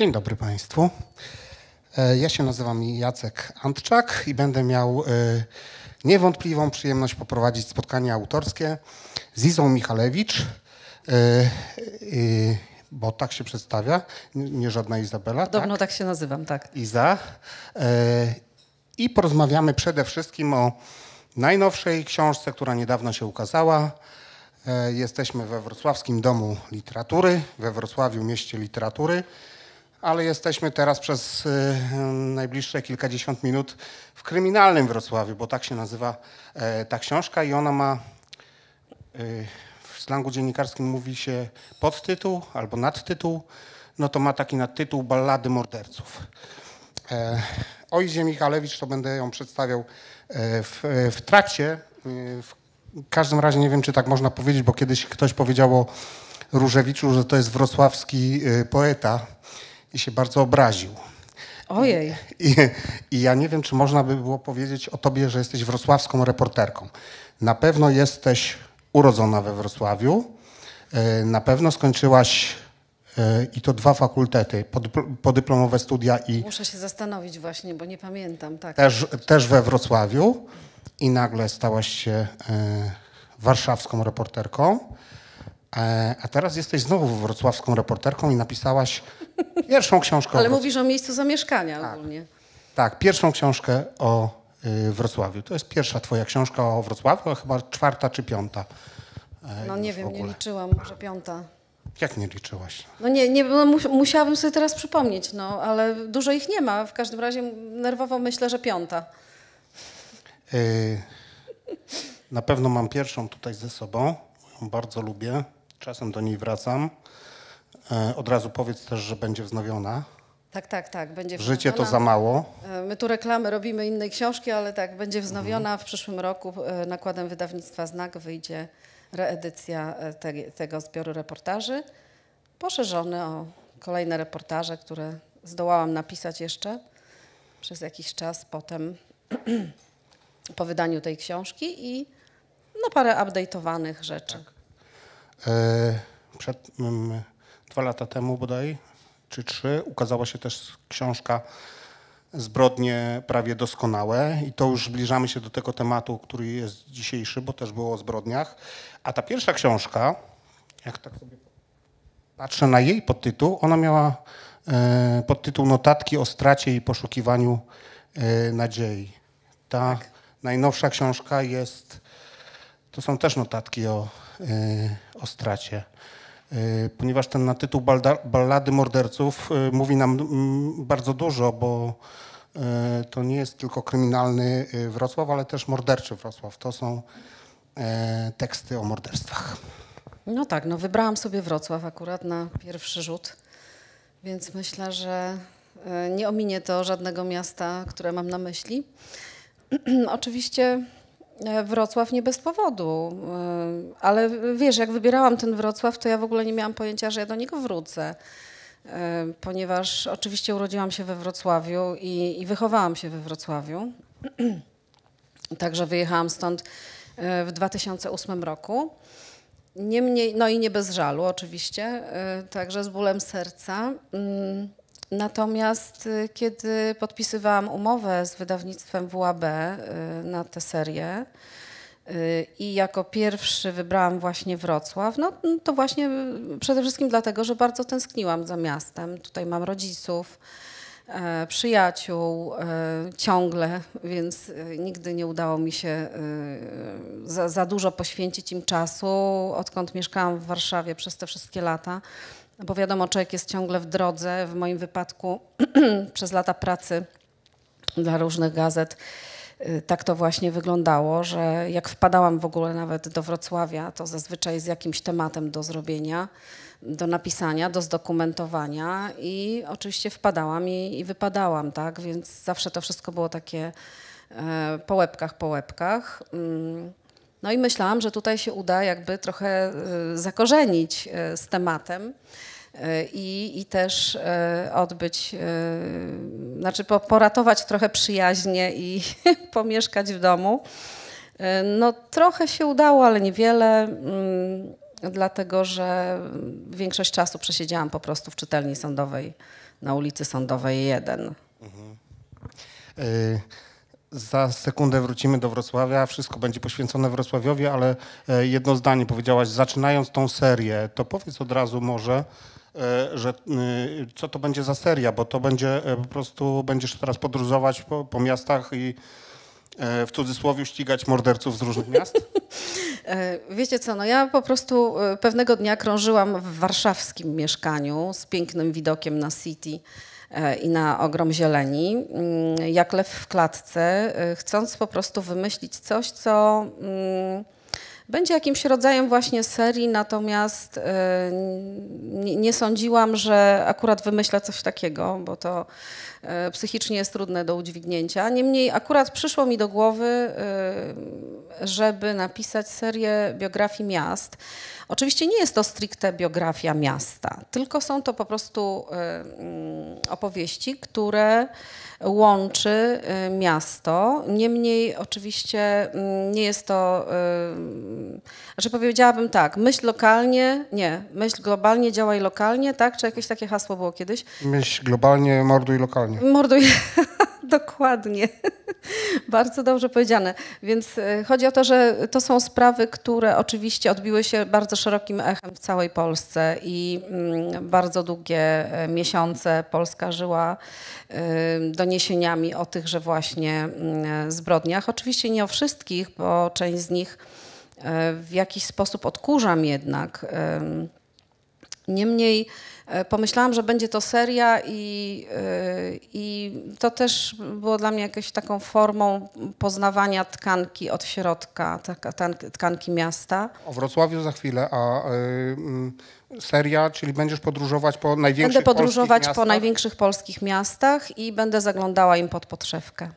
Dzień dobry Państwu. E, ja się nazywam Jacek Antczak i będę miał e, niewątpliwą przyjemność poprowadzić spotkanie autorskie z Izą Michalewicz, e, bo tak się przedstawia, nie żadna Izabela. Tak? Podobno tak, tak się nazywam, tak. Iza. I porozmawiamy przede wszystkim o najnowszej książce, która niedawno się ukazała, Jesteśmy we Wrocławskim Domu Literatury, we Wrocławiu Mieście Literatury ale jesteśmy teraz przez y, y, najbliższe kilkadziesiąt minut w kryminalnym Wrocławiu, bo tak się nazywa e, ta książka i ona ma y, w slangu dziennikarskim mówi się podtytuł albo nadtytuł, no to ma taki nadtytuł Ballady morderców. E, o Michalewicz to będę ją przedstawiał e, w, w trakcie. W każdym razie nie wiem, czy tak można powiedzieć, bo kiedyś ktoś powiedział o Różewiczu, że to jest wrocławski poeta i się bardzo obraził. Ojej. I, I, ja nie wiem, czy można by było powiedzieć o tobie, że jesteś wrocławską reporterką. Na pewno jesteś urodzona we Wrocławiu. E, na pewno skończyłaś e, i to dwa fakultety, podyplomowe studia i... Muszę się zastanowić właśnie, bo nie pamiętam. Tak. Też, też we Wrocławiu i nagle stałaś się e, warszawską reporterką. E, a teraz jesteś znowu wrocławską reporterką i napisałaś pierwszą książkę. Ale mówisz o miejscu zamieszkania tak. ogólnie. Tak, pierwszą książkę o y, Wrocławiu. To jest pierwsza twoja książka o Wrocławiu, a chyba czwarta czy piąta. E, no nie wiem, nie liczyłam, może piąta. Jak nie liczyłaś? No nie, nie no musiałabym sobie teraz przypomnieć, no, ale dużo ich nie ma. W każdym razie nerwowo myślę, że piąta. Yy, na pewno mam pierwszą tutaj ze sobą. Ją bardzo lubię czasem do niej wracam. E, od razu powiedz też, że będzie wznowiona. Tak, tak, tak. Będzie Życie to za mało. E, my tu reklamy robimy innej książki, ale tak, będzie wznowiona. Mhm. W przyszłym roku e, nakładem wydawnictwa Znak wyjdzie reedycja te, tego zbioru reportaży, poszerzony o kolejne reportaże, które zdołałam napisać jeszcze przez jakiś czas potem po wydaniu tej książki i no parę update'owanych rzeczy. Tak. E, przed, mm, dwa lata temu bodaj, czy trzy, ukazała się też książka Zbrodnie prawie doskonałe i to już zbliżamy się do tego tematu, który jest dzisiejszy, bo też było o zbrodniach. A ta pierwsza książka, jak tak sobie patrzę na jej podtytuł, ona miała e, podtytuł Notatki o stracie i poszukiwaniu e, nadziei. Ta tak. najnowsza książka jest to są też notatki o, y, o stracie y, ponieważ ten na tytuł Ballady Morderców y, mówi nam mm, bardzo dużo, bo to nie jest tylko kryminalny Wrocław, ale też morderczy Wrocław. To są teksty o morderstwach. No tak, no wybrałam sobie Wrocław akurat na pierwszy rzut, więc myślę, że nie ominie to żadnego miasta, które mam na myśli. Oczywiście E, Wrocław nie bez powodu, e, ale wiesz, jak wybierałam ten Wrocław, to ja w ogóle nie miałam pojęcia, że ja do niego wrócę, e, ponieważ oczywiście urodziłam się we Wrocławiu i, i wychowałam się we Wrocławiu. Także wyjechałam stąd w 2008 roku. Niemniej, no i nie bez żalu oczywiście, także z bólem serca. Mm, Natomiast y, kiedy podpisywałam umowę z wydawnictwem WAB y, na tę serię, y, i jako pierwszy wybrałam właśnie Wrocław. No mm, to właśnie przede wszystkim dlatego, że bardzo tęskniłam za miastem. Tutaj mam rodziców, e, przyjaciół e, ciągle, więc nigdy nie udało mi się za, za dużo poświęcić im czasu, odkąd mieszkałam w Warszawie przez te wszystkie lata. No bo wiadomo, człowiek jest ciągle w drodze. W moim wypadku przez lata pracy dla różnych gazet y, tak to właśnie wyglądało, że jak wpadałam w ogóle nawet do Wrocławia, to zazwyczaj z jakimś tematem do zrobienia, do napisania, do zdokumentowania i oczywiście wpadałam i, i wypadałam, tak? Więc zawsze to wszystko było takie e, po łebkach, po łebkach. Mm. No i myślałam, że tutaj się uda jakby trochę e, zakorzenić e, z tematem. E, I, i też odbyć, znaczy poratować trochę przyjaźnie i pomieszkać w domu. No trochę się udało, ale niewiele, mm, dlatego że większość czasu przesiedziałam po prostu w czytelni sądowej na ulicy Sądowej 1. Mhm. Y za sekundę wrócimy do Wrocławia. Wszystko będzie poświęcone Wrocławiowi, ale e, jedno zdanie powiedziałaś. Zaczynając tą serię, to powiedz od razu może, e, że e, co to będzie za seria, bo to będzie po prostu będziesz teraz podróżować po, po miastach i w cudzysłowie ścigać morderców z różnych miast? Wiecie co, no ja po prostu pewnego dnia krążyłam w warszawskim mieszkaniu z pięknym widokiem na City E, i na ogrom zieleni, mm, jak lew w klatce, e, chcąc po prostu wymyślić coś, co mm, będzie jakimś rodzajem właśnie serii, natomiast e, nie sądziłam, że akurat wymyślę coś takiego, bo to E, psychicznie jest trudne do udźwignięcia. Niemniej akurat przyszło mi do głowy, e, żeby napisać serię biografii miast. Oczywiście nie jest to stricte biografia miasta, tylko są to po prostu e, mm, opowieści, które łączy miasto. Niemniej oczywiście mm, nie jest to, że powiedziałabym tak, myśl lokalnie, nie, myśl globalnie, działaj lokalnie, tak? Czy jakieś takie hasło było kiedyś? Myśl globalnie, morduj lokalnie mordowanie. Morduje. Dokładnie. bardzo dobrze powiedziane. Więc e, chodzi o to, że to są sprawy, które oczywiście odbiły się bardzo szerokim echem w całej Polsce i mm, bardzo długie e, miesiące Polska żyła e, doniesieniami o tychże właśnie mm, zbrodniach. Oczywiście nie o wszystkich, bo część z nich w jakiś sposób odkurzam jednak. Niemniej E, pomyślałam, że będzie to seria i, e, i to też było dla mnie jakąś taką formą poznawania tkanki od środka, tkanki miasta. O Wrocławiu za chwilę, a e, mm, seria, czyli będziesz podróżować po największych Będę podróżować po największych polskich miastach i będę zaglądała im pod podszewkę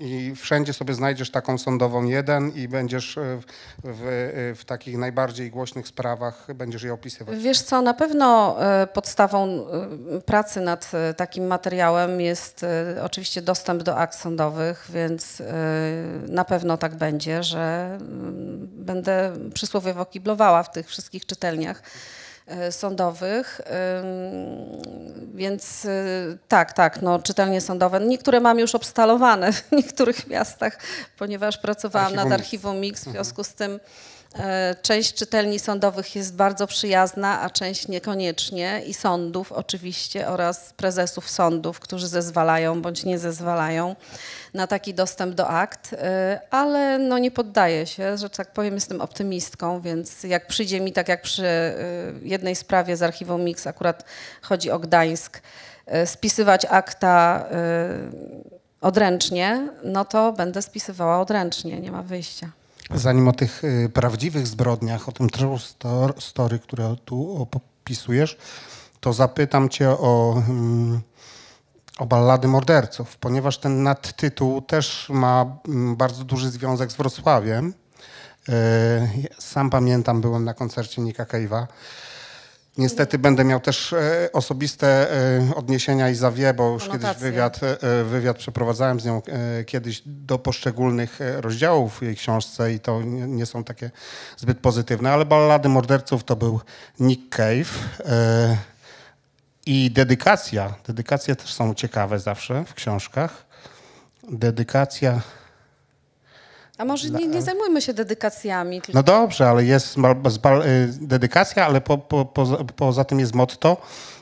i wszędzie sobie znajdziesz taką sądową jeden i będziesz e, w, w, e, w, takich najbardziej głośnych sprawach, będziesz je opisywać. Wiesz co, na pewno e, podstawą pracy nad takim materiałem jest oczywiście dostęp do akt sądowych, więc na pewno tak będzie, że mm, będę przysłowiowo kiblowała w tych wszystkich czytelniach. E, sądowych. Więc y, tak, tak, no, czytelnie sądowe. Niektóre mam już obstalowane w niektórych miastach, ponieważ pracowałam Archiwum nad Archiwum Mix, w mhm. związku z tym E, część czytelni sądowych jest bardzo przyjazna, a część niekoniecznie i sądów oczywiście oraz prezesów sądów, którzy zezwalają bądź nie zezwalają na taki dostęp do akt, e, ale no nie poddaję się, że tak powiem jestem optymistką, więc jak przyjdzie mi tak jak przy e, jednej sprawie z archiwum Mix, akurat chodzi o Gdańsk, spisywać akta odręcznie, no to będę spisywała odręcznie, nie ma wyjścia. Zanim o tych y, prawdziwych zbrodniach, o tym true story, które tu opisujesz, to zapytam cię o, mm, o ballady morderców, ponieważ ten nadtytuł też ma mm, bardzo duży związek z Wrocławiem. Y, sam pamiętam, byłem na koncercie Nika Cave'a Niestety będę miał też e, osobiste e, odniesienia i zawie, bo już Anotacje. kiedyś wywiad, e, wywiad przeprowadzałem z nią kiedyś do poszczególnych rozdziałów w jej książce i to nie są takie zbyt pozytywne, ale ballady morderców to był Nick Cave i dedykacja. Dedykacje też są ciekawe zawsze w książkach. Dedykacja a może nie, nie zajmujmy się dedykacjami? Tylko... No dobrze, ale jest y, dedykacja, ale po, po, po, poza tym jest motto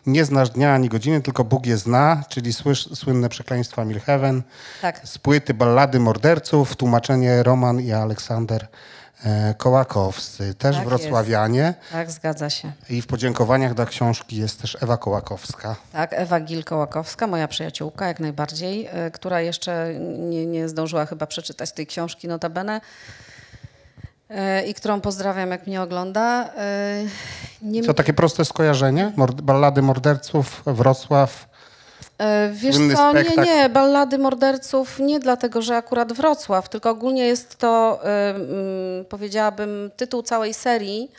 nie znasz dnia ani godziny, tylko Bóg je zna, czyli słysz, słynne przekleństwa Milheaven, tak. spłyty ballady morderców, tłumaczenie Roman i Aleksander E, Kołakowscy, też tak wrocławianie. Jest. Tak, zgadza się. I w podziękowaniach dla książki jest też Ewa Kołakowska. Tak, Ewa Gil-Kołakowska, moja przyjaciółka jak najbardziej, e, która jeszcze nie, nie zdążyła chyba przeczytać tej książki notabene e, i którą pozdrawiam, jak mnie ogląda. Nie... Co, takie proste skojarzenie? Mord ballady morderców, Wrocław, E, wiesz co, nie, nie, ballady morderców nie dlatego, że akurat Wrocław, tylko ogólnie jest to, e, powiedziałabym, tytuł całej serii,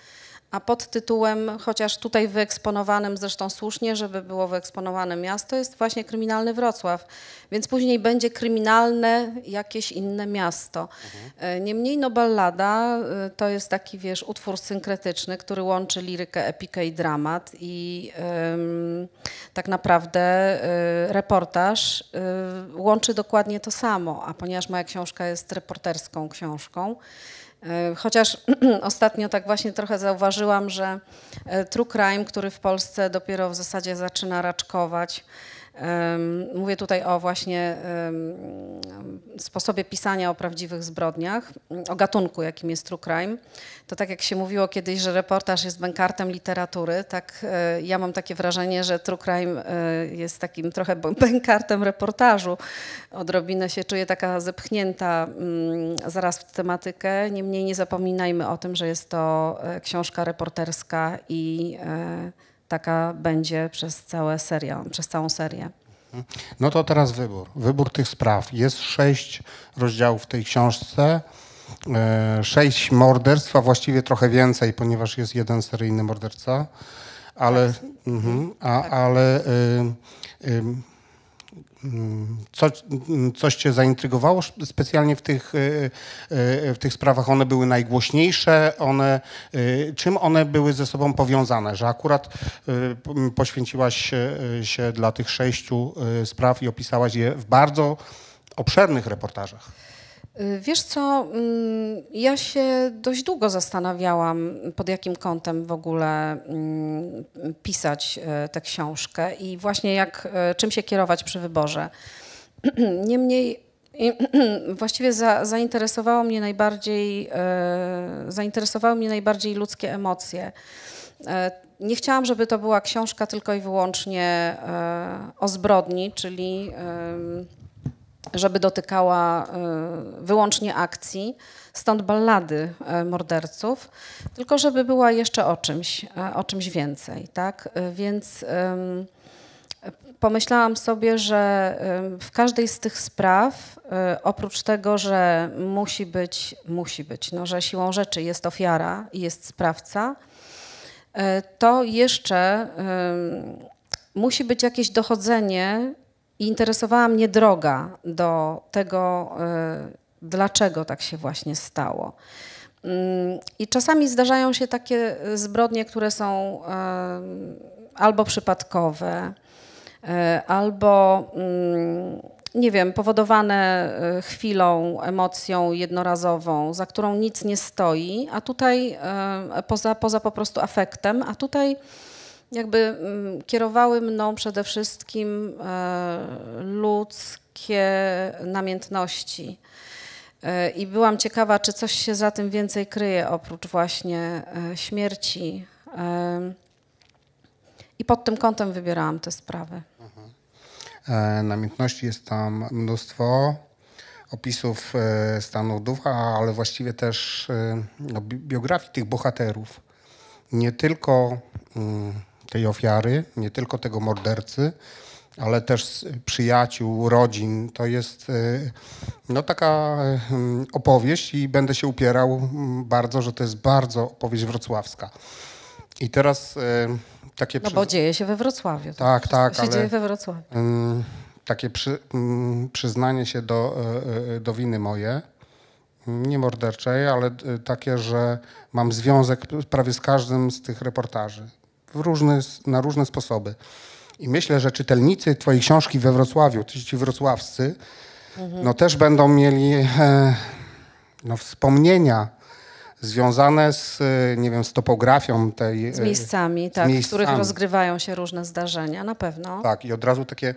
a pod tytułem, chociaż tutaj wyeksponowanym zresztą słusznie, żeby było wyeksponowane miasto, jest właśnie kryminalny Wrocław, więc później będzie kryminalne jakieś inne miasto. Mhm. Niemniej no ballada e, to jest taki, wiesz, utwór synkretyczny, który łączy lirykę, epikę i dramat i ym, tak naprawdę y, reportaż y, łączy dokładnie to samo, a ponieważ moja książka jest reporterską książką, E, chociaż ostatnio tak właśnie trochę zauważyłam, że e, true crime, który w Polsce dopiero w zasadzie zaczyna raczkować, Mówię tutaj o właśnie sposobie pisania o prawdziwych zbrodniach, o gatunku, jakim jest true crime. To tak jak się mówiło kiedyś, że reportaż jest bękartem literatury, tak e, ja mam takie wrażenie, że true crime e, jest takim trochę bękartem reportażu. Odrobinę się czuję taka zepchnięta mm, zaraz w tematykę. Niemniej nie zapominajmy o tym, że jest to e, książka reporterska i taka będzie przez, całe serię przez całą serię. No to teraz wybór. Wybór tych spraw. Jest sześć rozdziałów w tej książce. E, sześć morderstw, a właściwie trochę więcej, ponieważ jest jeden seryjny morderca. Ale, tak. mhm, a, tak. ale y, y, co, coś Cię zaintrygowało specjalnie w tych, e, e, w tych sprawach? One były najgłośniejsze, one, e, czym one były ze sobą powiązane? Że akurat poświęciłaś się dla tych sześciu spraw i opisałaś je w bardzo obszernych reportażach. Y, wiesz co, mm, ja się dość długo zastanawiałam, pod jakim kątem w ogóle mm, pisać y, tę książkę i właśnie jak, y, czym się kierować przy wyborze. Niemniej właściwie za, zainteresowało mnie najbardziej, zainteresowały mnie najbardziej ludzkie emocje. Nie chciałam, żeby to była książka tylko i wyłącznie o zbrodni, czyli żeby dotykała y, wyłącznie akcji, stąd ballady y, morderców, tylko żeby była jeszcze o czymś, y, o czymś więcej, tak? Więc pomyślałam sobie, że w każdej z tych spraw, oprócz tego, że musi być, musi być, no, że siłą rzeczy jest ofiara i jest sprawca, to jeszcze musi być jakieś dochodzenie i interesowała mnie droga do tego, y, dlaczego tak się właśnie stało. Mm, I czasami zdarzają się takie y, zbrodnie, które są y, albo przypadkowe, albo mm, nie wiem, powodowane chwilą, emocją jednorazową, za którą nic nie stoi, a tutaj poza, poza po prostu afektem, a tutaj jakby mm, kierowały mną przede wszystkim e, ludzkie namiętności. E, I byłam ciekawa, czy coś się za tym więcej kryje oprócz właśnie e, śmierci. I pod tym kątem wybierałam te sprawy. Namiętności jest tam mnóstwo opisów stanu ducha, ale właściwie też no, biografii tych bohaterów. Nie tylko mm, tej ofiary, nie tylko tego mordercy, ale też przyjaciół, rodzin. To jest e, no, taka e, opowieść i będę się upierał bardzo, że to jest bardzo opowieść wrocławska. I teraz e, takie... No bo dzieje się we Wrocławiu. Tak, tak. się tak, ale... dzieje we Wrocławiu. Takie przy... przyznanie się do, do winy moje, nie morderczej, ale takie, że mam związek prawie z każdym z tych reportaży różny, na różne sposoby. I myślę, że czytelnicy Twojej książki we Wrocławiu, ci wrocławscy, mhm. no też będą mieli e, no, wspomnienia związane z, e, nie wiem, z topografią tej... E, z miejscami, z tak, miejscami. w których rozgrywają się różne zdarzenia, na pewno. Tak, i od razu takie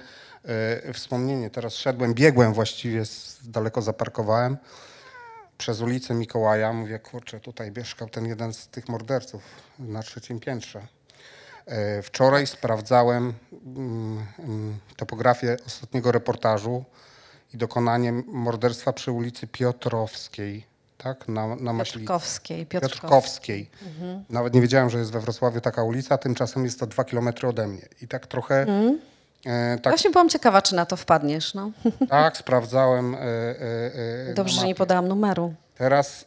e, wspomnienie. Teraz szedłem, biegłem właściwie, z, daleko zaparkowałem przez ulicę Mikołaja. Mówię, kurczę, tutaj mieszkał ten jeden z tych morderców na trzecim piętrze. E, wczoraj sprawdzałem mm, mm, topografię ostatniego reportażu i dokonanie morderstwa przy ulicy Piotrowskiej, tak? Na, na Maślicy. Piotrkowskiej. Piotrkowskiej. Mhm. Nawet nie wiedziałem, że jest we Wrocławiu taka ulica, tymczasem jest to dwa kilometry ode mnie. I tak trochę... Mhm. E, tak, Właśnie byłam ciekawa, czy na to wpadniesz. No. Tak, sprawdzałem. E, e, e Dobrze, że nie podałam numeru. Teraz e,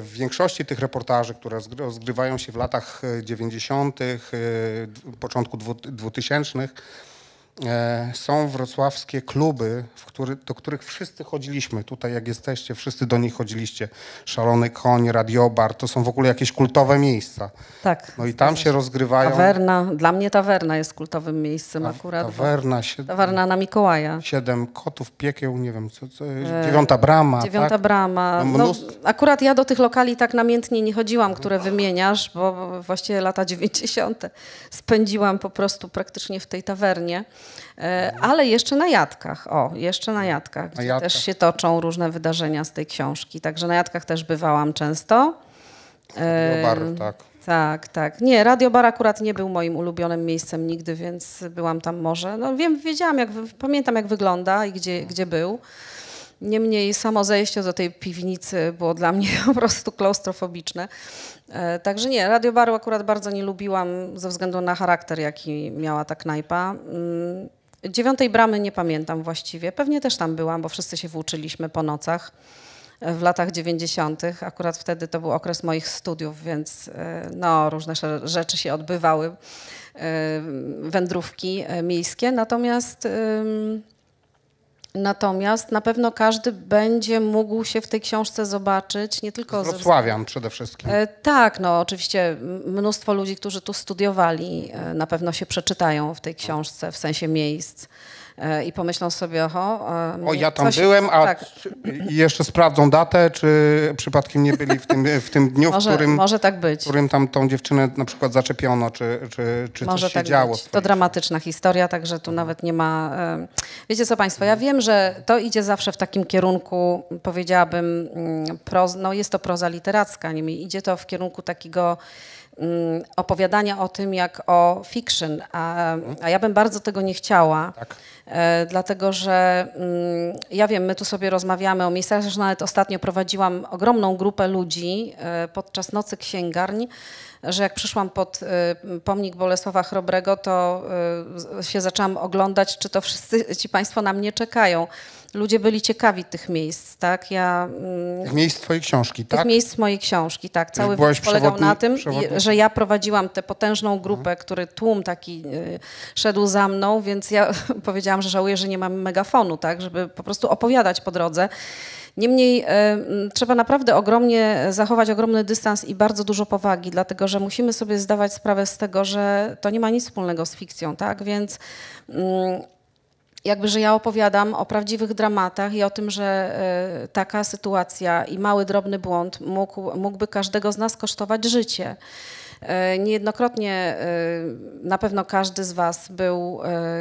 w większości tych reportaży, które rozgrywają się w latach 90., e, e, początku 2000, E, są wrocławskie kluby, który, do których wszyscy chodziliśmy. Tutaj jak jesteście, wszyscy do nich chodziliście. Szalony Koń, Radiobar, to są w ogóle jakieś kultowe miejsca. Tak. No i tam się rozgrywają... Tawerna, dla mnie tawerna jest kultowym miejscem Ta, akurat. Tawerna. siedem. Tawerna na Mikołaja. Siedem kotów, piekieł, nie wiem, co, co e, dziewiąta brama. Dziewiąta tak? brama. No, no mnóstwo... no, akurat ja do tych lokali tak namiętnie nie chodziłam, które wymieniasz, bo właściwie lata 90. spędziłam po prostu praktycznie w tej tawernie. E, ale jeszcze na Jatkach, o, jeszcze na Jatkach, gdzie na też się toczą różne wydarzenia z tej książki. Także na Jatkach też bywałam często. Bar, e, tak. Tak, tak. Nie, Radio Bar akurat nie był moim ulubionym miejscem nigdy, więc byłam tam może. No wiem, wiedziałam, jak, pamiętam jak wygląda i gdzie, gdzie był. Niemniej samo zejście do tej piwnicy było dla mnie po prostu klaustrofobiczne. E, także nie, radiobaru akurat bardzo nie lubiłam ze względu na charakter, jaki miała ta knajpa. Mm, dziewiątej bramy nie pamiętam właściwie. Pewnie też tam byłam, bo wszyscy się włóczyliśmy po nocach e, w latach 90. Akurat wtedy to był okres moich studiów, więc e, no, różne rzeczy się odbywały, wędrówki miejskie. Natomiast Natomiast na pewno każdy będzie mógł się w tej książce zobaczyć, nie tylko z Wrocławian ze... przede wszystkim. E, tak, no oczywiście mnóstwo ludzi, którzy tu studiowali, e, na pewno się przeczytają w tej książce w sensie miejsc i pomyślą sobie, oho. O, ja tam byłem, a tak. jeszcze sprawdzą datę, czy przypadkiem nie byli w tym, w tym dniu, może, w którym, może tak być. którym tam tą dziewczynę na przykład zaczepiono, czy, czy, czy może coś tak się działo. Być. To dramatyczna historia, także tu mhm. nawet nie ma... Wiecie co Państwo, ja wiem, że to idzie zawsze w takim kierunku, powiedziałabym, mm, no jest to proza literacka, niemniej idzie to w kierunku takiego Mm, opowiadania o tym jak o fiction, a, a ja bym bardzo tego nie chciała, tak. E, dlatego że mm, ja wiem, my tu sobie rozmawiamy o miejscach, że nawet ostatnio prowadziłam ogromną grupę ludzi e, podczas Nocy Księgarni, że jak przyszłam pod e, pomnik Bolesława Chrobrego, to się zaczęłam oglądać, czy to wszyscy ci Państwo na mnie czekają ludzie byli ciekawi tych miejsc, tak? Ja, mm, tych miejsc twojej książki, tych tak? Tych miejsc mojej książki, tak. Cały wąt polegał na tym, że ja prowadziłam tę potężną grupę, mhm. który tłum taki y, szedł za mną, więc ja powiedziałam, że żałuję, że nie mam megafonu, tak? Żeby po prostu opowiadać po drodze. Niemniej y, mm, trzeba naprawdę ogromnie zachować ogromny dystans i bardzo dużo powagi, dlatego że musimy sobie zdawać sprawę z tego, że to nie ma nic wspólnego z fikcją, tak? Więc y, jakby, że ja opowiadam o prawdziwych dramatach i o tym, że e, taka sytuacja i mały, drobny błąd mógł, mógłby każdego z nas kosztować życie. E, niejednokrotnie e, na pewno każdy z Was był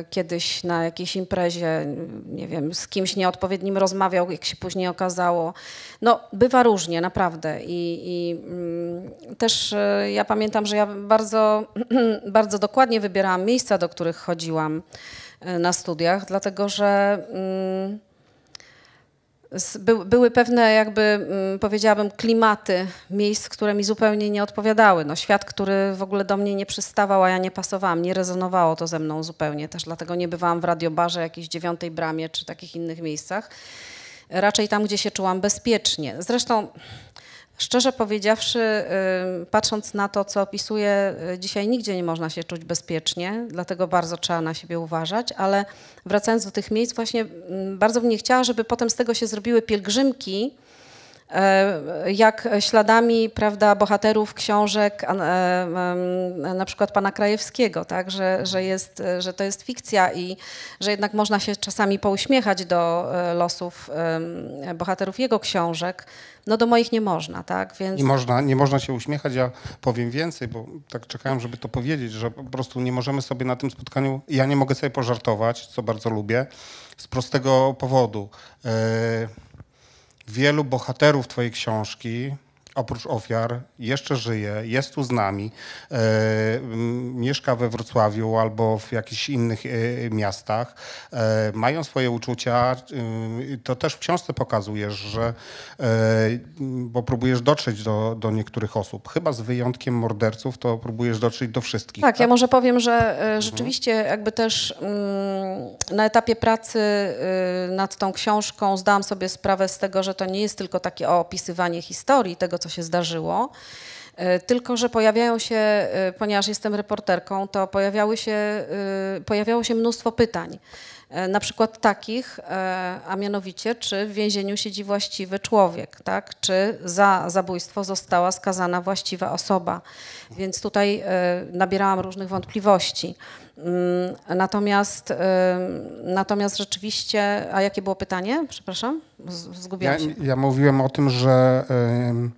kiedyś na jakiejś imprezie, nie wiem, z kimś nieodpowiednim rozmawiał, jak się później okazało. No, bywa różnie, naprawdę. I, i mm, też ja pamiętam, że ja bardzo, bardzo dokładnie wybierałam miejsca, do których chodziłam. Y, na studiach, dlatego że mm, były pewne, jakby mm, powiedziałabym, klimaty miejsc, które mi zupełnie nie odpowiadały. No, świat, który w ogóle do mnie nie przystawał, a ja nie pasowałam, nie rezonowało to ze mną zupełnie. Też dlatego nie bywałam w radiobarze, jakiejś dziewiątej bramie czy takich innych miejscach. Raczej tam, gdzie się czułam bezpiecznie. Zresztą Szczerze powiedziawszy, patrząc na to, co opisuję, y, dzisiaj nigdzie nie można się czuć bezpiecznie, dlatego bardzo trzeba na siebie uważać, ale wracając do tych miejsc, właśnie bardzo bym nie chciała, żeby potem z tego się zrobiły pielgrzymki, E, jak śladami prawda, bohaterów książek, e, na przykład pana Krajewskiego, tak? że, że, jest, że to jest fikcja i że jednak można się czasami pouśmiechać do e, losów bohaterów jego książek, no do moich nie można, tak? Więc... Nie, można, nie można się uśmiechać, ja powiem więcej, bo tak czekałem, żeby to powiedzieć, że po prostu nie możemy sobie na tym spotkaniu, ja nie mogę sobie pożartować, co bardzo lubię, z prostego powodu. Yy wielu bohaterów Twojej książki, oprócz ofiar jeszcze żyje, jest tu z nami, e, mieszka we Wrocławiu albo w jakichś innych e, miastach, e, mają swoje uczucia. To też w książce pokazujesz, że bo próbujesz dotrzeć do, do niektórych osób. Chyba z wyjątkiem morderców, to próbujesz dotrzeć do wszystkich. Tak, tak? ja może powiem, że mhm. rzeczywiście mhm. jakby też mm, na etapie pracy y, nad tą książką zdałam sobie sprawę z tego, że to nie jest tylko takie opisywanie historii, tego, co co się zdarzyło. E, tylko, że pojawiają się, e, ponieważ jestem reporterką, to pojawiały się, e, pojawiało się mnóstwo pytań. Na przykład takich, a mianowicie, czy w więzieniu siedzi właściwy człowiek, tak? czy za zabójstwo została skazana właściwa osoba. Więc tutaj nabierałam różnych wątpliwości. Mm, natomiast, natomiast rzeczywiście, a jakie było pytanie? Przepraszam, zgubiłam się. Ja, ja mówiłem o tym, że.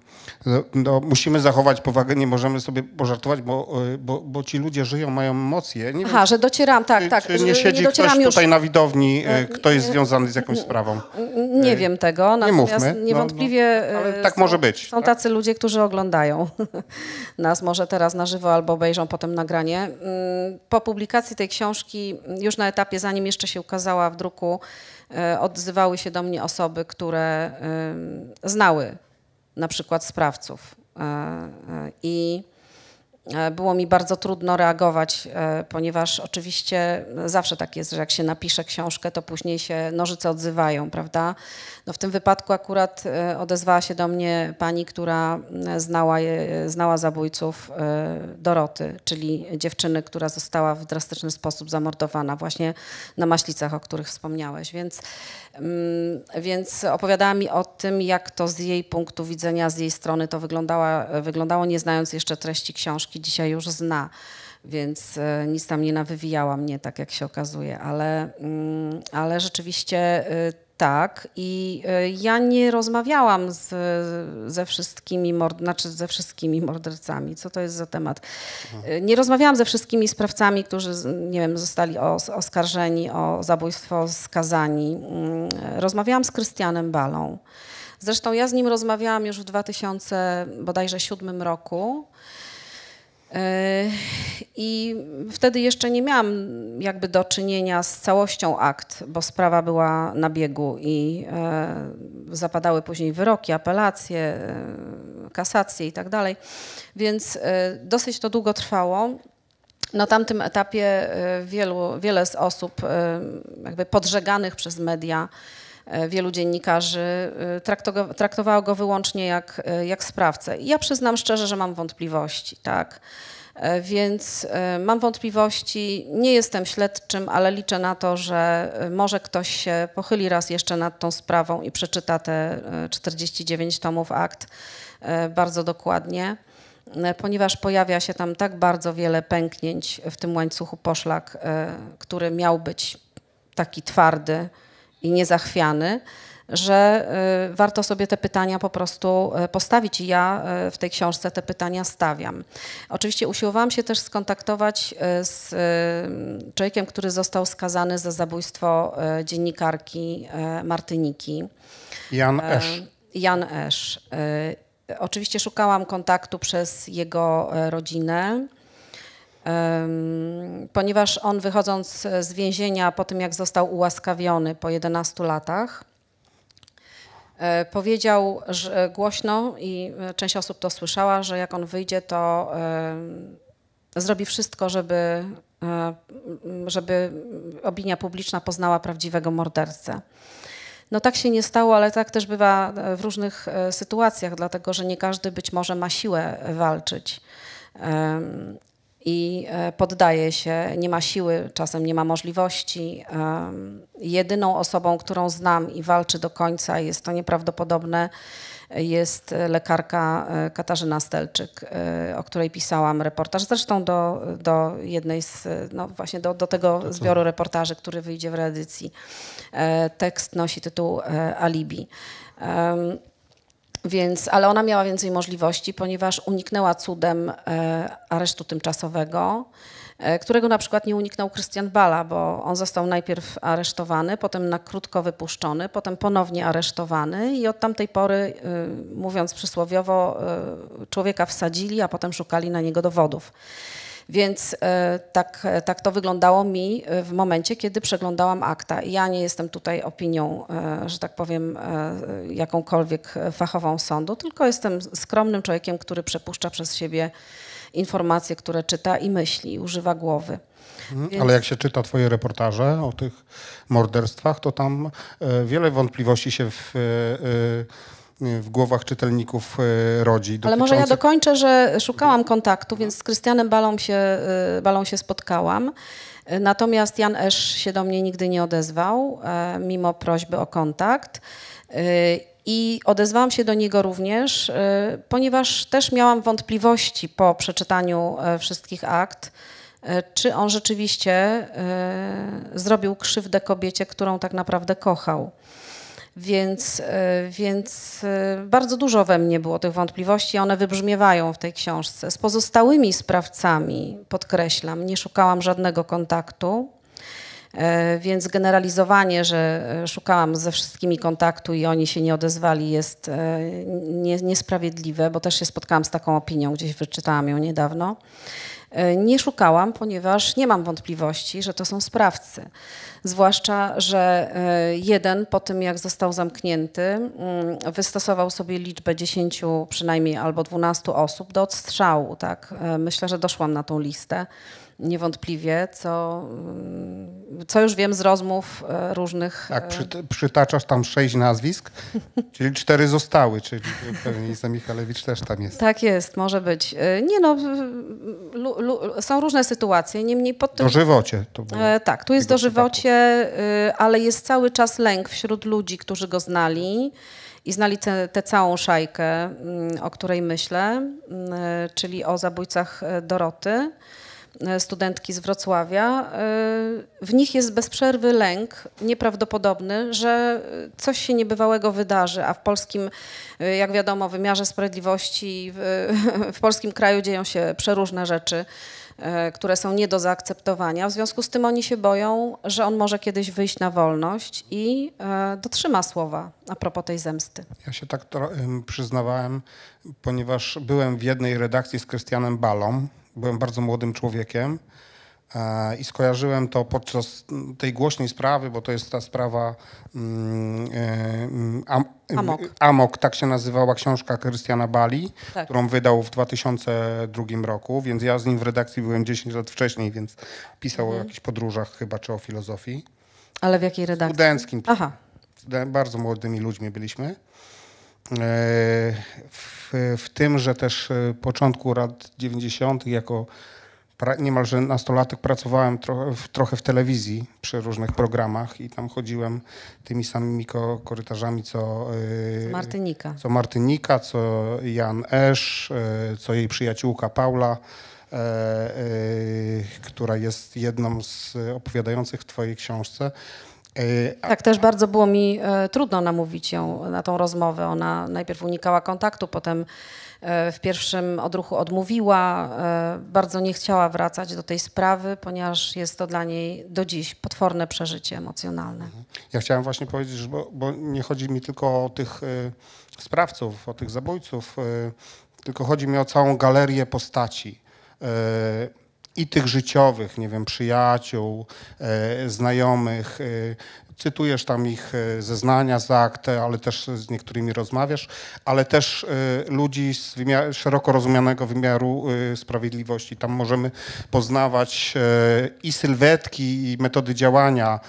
Yy no, no, musimy zachować powagę, nie możemy sobie pożartować, bo, e, bo, bo ci ludzie żyją, mają emocje. Nie Aha, wiem, że docieram, tak, czy, tak. Czy nie siedzi nie ktoś już. tutaj na widowni, e, mm, kto jest związany z jakąś sprawą? Mm, nie wiem tego, natomiast nie mówmy. No, no. niewątpliwie no, tak są, może być, są tak? tacy ludzie, którzy oglądają nas może teraz na żywo albo obejrzą potem nagranie. Mm, po publikacji tej książki, już na etapie, zanim jeszcze się ukazała w druku, odzywały się do mnie osoby, które znały na przykład sprawców. E, e, I E, było mi bardzo trudno reagować, e, ponieważ oczywiście zawsze tak jest, że jak się napisze książkę, to później się nożyce odzywają, prawda? No w tym wypadku akurat e, odezwała się do mnie pani, która znała, znała zabójców Doroty, czyli dziewczyny, która została w drastyczny sposób zamordowana właśnie na Maślicach, o których wspomniałeś. Więc, mm, więc opowiadała mi o tym, jak to z jej punktu widzenia, z jej strony to wyglądało, wyglądało nie znając jeszcze treści książki książki dzisiaj już zna, więc e, nic tam nie nawywijała mnie, tak jak się okazuje, ale, mm, ale rzeczywiście e, tak. I e, ja nie rozmawiałam z, ze wszystkimi, mord, znaczy ze wszystkimi mordercami. Co to jest za temat? Nie rozmawiałam ze wszystkimi sprawcami, którzy, nie wiem, zostali oskarżeni o zabójstwo, skazani. Mm, rozmawiałam z Krystianem Balą. Zresztą ja z nim rozmawiałam już w 2000, bodajże 2007 roku E, I wtedy jeszcze nie miałam jakby do czynienia z całością akt, bo sprawa była na biegu i e, zapadały później wyroki, apelacje, e, kasacje i tak dalej. Więc dosyć to długo trwało. Na tamtym etapie wielu, wiele z osób jakby podżeganych przez media E, wielu dziennikarzy e, traktowało go wyłącznie jak, e, jak sprawcę. I ja przyznam szczerze, że mam wątpliwości, tak. Więc mam wątpliwości, nie jestem śledczym, ale liczę na to, że może ktoś się pochyli raz jeszcze nad tą sprawą i przeczyta te 49 tomów akt bardzo dokładnie, ponieważ pojawia się tam tak bardzo wiele pęknięć w tym łańcuchu poszlak, który miał być taki twardy, i niezachwiany, że y, warto sobie te pytania po prostu y, postawić i ja y, w tej książce te pytania stawiam. Oczywiście usiłowałam się też skontaktować z człowiekiem, który został skazany za zabójstwo dziennikarki Martyniki. Jan Esz. Jan Esz. Oczywiście szukałam kontaktu przez jego rodzinę ponieważ on wychodząc z więzienia po tym, jak został ułaskawiony po 11 latach, e, powiedział że głośno i e, część osób to słyszała, że jak on wyjdzie, to e, zrobi wszystko, żeby, żeby opinia publiczna poznała prawdziwego mordercę. No tak się nie stało, ale tak też bywa w różnych sytuacjach, dlatego że nie każdy być może ma siłę walczyć i e, poddaje się, nie ma siły, czasem nie ma możliwości. Jedyną osobą, którą znam i walczy do końca, jest to nieprawdopodobne, jest lekarka e, Katarzyna Stelczyk, e, o której pisałam reportaż, zresztą do, do jednej z, no właśnie do, do tego zbioru reportaży, który wyjdzie w reedycji. Tekst nosi tytuł Alibi. Więc, ale ona miała więcej możliwości, ponieważ uniknęła cudem e, aresztu tymczasowego, e, którego na przykład nie uniknął Krystian Bala, bo on został najpierw aresztowany, potem na krótko wypuszczony, potem ponownie aresztowany i od tamtej pory, e, mówiąc przysłowiowo, człowieka wsadzili, a potem szukali na niego dowodów. Więc e, tak, tak to wyglądało mi w momencie, kiedy przeglądałam akta. ja nie jestem tutaj opinią, e, że tak powiem, e, jakąkolwiek fachową sądu, tylko jestem skromnym człowiekiem, który przepuszcza przez siebie informacje, które czyta i myśli, używa głowy. Mhm. Więc... Ale jak się czyta twoje reportaże o tych morderstwach, to tam wiele wątpliwości się w, Y, w głowach czytelników y, rodzi. Dotyczących... Ale może ja dokończę, że szukałam kontaktu, więc z Krystianem Balą się, y, Balą się spotkałam. Natomiast Jan Esz się do mnie nigdy nie odezwał, e, mimo prośby o kontakt. I odezwałam się do niego również, ponieważ też miałam wątpliwości po przeczytaniu e, wszystkich akt, e, czy on rzeczywiście zrobił krzywdę kobiecie, którą tak naprawdę kochał. Więc, e, więc e, bardzo dużo we mnie było tych wątpliwości, one wybrzmiewają w tej książce. Z pozostałymi sprawcami, podkreślam, nie szukałam żadnego kontaktu, e, więc generalizowanie, że szukałam ze wszystkimi kontaktu i oni się nie odezwali, jest niesprawiedliwe, bo też się spotkałam z taką opinią, gdzieś wyczytałam ją niedawno. Nie szukałam, ponieważ nie mam wątpliwości, że to są sprawcy zwłaszcza, że e, jeden po tym jak został zamknięty mm, wystosował sobie liczbę 10 przynajmniej albo 12 osób do odstrzału. Tak? E, myślę, że doszłam na tą listę niewątpliwie, co, mm, co już wiem z rozmów e, różnych. Tak, e, przytaczasz tam sześć nazwisk, czyli cztery zostały, czyli pewnie Iza Michalewicz też tam jest. Tak jest, może być. E, nie no, lu, lu, są różne sytuacje, niemniej pod tym... Dożywocie. To było tak, tu jest dożywocie, ale jest cały czas lęk wśród ludzi, którzy go znali i znali tę całą szajkę, mm, o której myślę, mm, czyli o zabójcach Doroty. E, studentki z Wrocławia, e, w nich jest bez przerwy lęk nieprawdopodobny, że coś się niebywałego wydarzy, a w polskim, e, jak wiadomo, wymiarze sprawiedliwości, w, w polskim kraju dzieją się przeróżne rzeczy które są nie do zaakceptowania. W związku z tym oni się boją, że on może kiedyś wyjść na wolność i dotrzyma słowa a propos tej zemsty. Ja się tak przyznawałem, ponieważ byłem w jednej redakcji z Krystianem Balą, byłem bardzo młodym człowiekiem e, i skojarzyłem to podczas tej głośnej sprawy, bo to jest ta sprawa mm, e, mm, am, Amok. Amok, tak się nazywała książka Krystiana Bali, tak. którą wydał w 2002 roku, więc ja z nim w redakcji byłem 10 lat wcześniej, więc pisał mhm. o jakichś podróżach chyba, czy o filozofii. Ale w jakiej redakcji? Studenckim. Aha. Bardzo młodymi ludźmi byliśmy. E, w, w tym, że też e, początku lat 90. jako pra, niemalże nastolatek pracowałem trochę w, trochę w telewizji przy różnych programach i tam chodziłem tymi samymi ko, korytarzami co e, Martynika. co Martynika, co Jan Esz, co jej przyjaciółka Paula. E, e, która jest jedną z opowiadających w Twojej książce. E, tak, też bardzo było mi e, trudno namówić ją na tą rozmowę. Ona najpierw unikała kontaktu, potem e, w pierwszym odruchu odmówiła. Bardzo nie chciała wracać do tej sprawy, ponieważ jest to dla niej do dziś potworne przeżycie emocjonalne. Mhm. Ja chciałem właśnie powiedzieć, bo, bo nie chodzi mi tylko o tych sprawców, o tych zabójców, tylko chodzi mi o całą galerię postaci i tych życiowych, nie wiem, przyjaciół, e, znajomych, e, cytujesz tam ich e, zeznania z akt, ale też z niektórymi rozmawiasz, ale też e, ludzi z wymiaru, szeroko rozumianego wymiaru e, sprawiedliwości. Tam możemy poznawać i sylwetki, i metody działania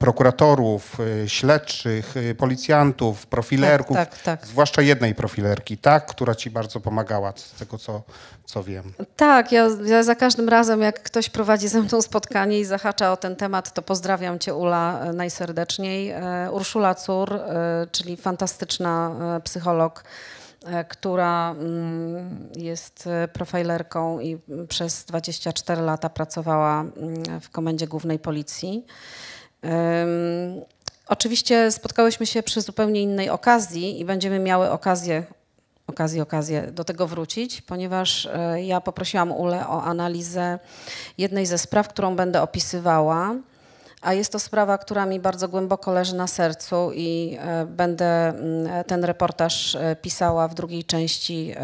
prokuratorów, śledczych, policjantów, profilerków, tak, tak, tak. zwłaszcza jednej profilerki, tak, która ci bardzo pomagała, z tego co, co wiem. Tak, ja, ja za każdym razem, jak ktoś prowadzi ze mną spotkanie i zahacza o ten temat, to pozdrawiam Cię Ula e, najserdeczniej. E, Urszula Cór, e, czyli fantastyczna psycholog, która mm, jest profilerką i mm, przez 24 lata pracowała mm, w Komendzie Głównej Policji. Oczywiście spotkałyśmy się przy zupełnie innej okazji i będziemy miały okazję, okazję, okazję do tego wrócić, ponieważ ja poprosiłam Ule o analizę jednej ze spraw, którą będę opisywała a jest to sprawa, która mi bardzo głęboko leży na sercu i e, będę mm, e, ten reportaż e, pisała w drugiej części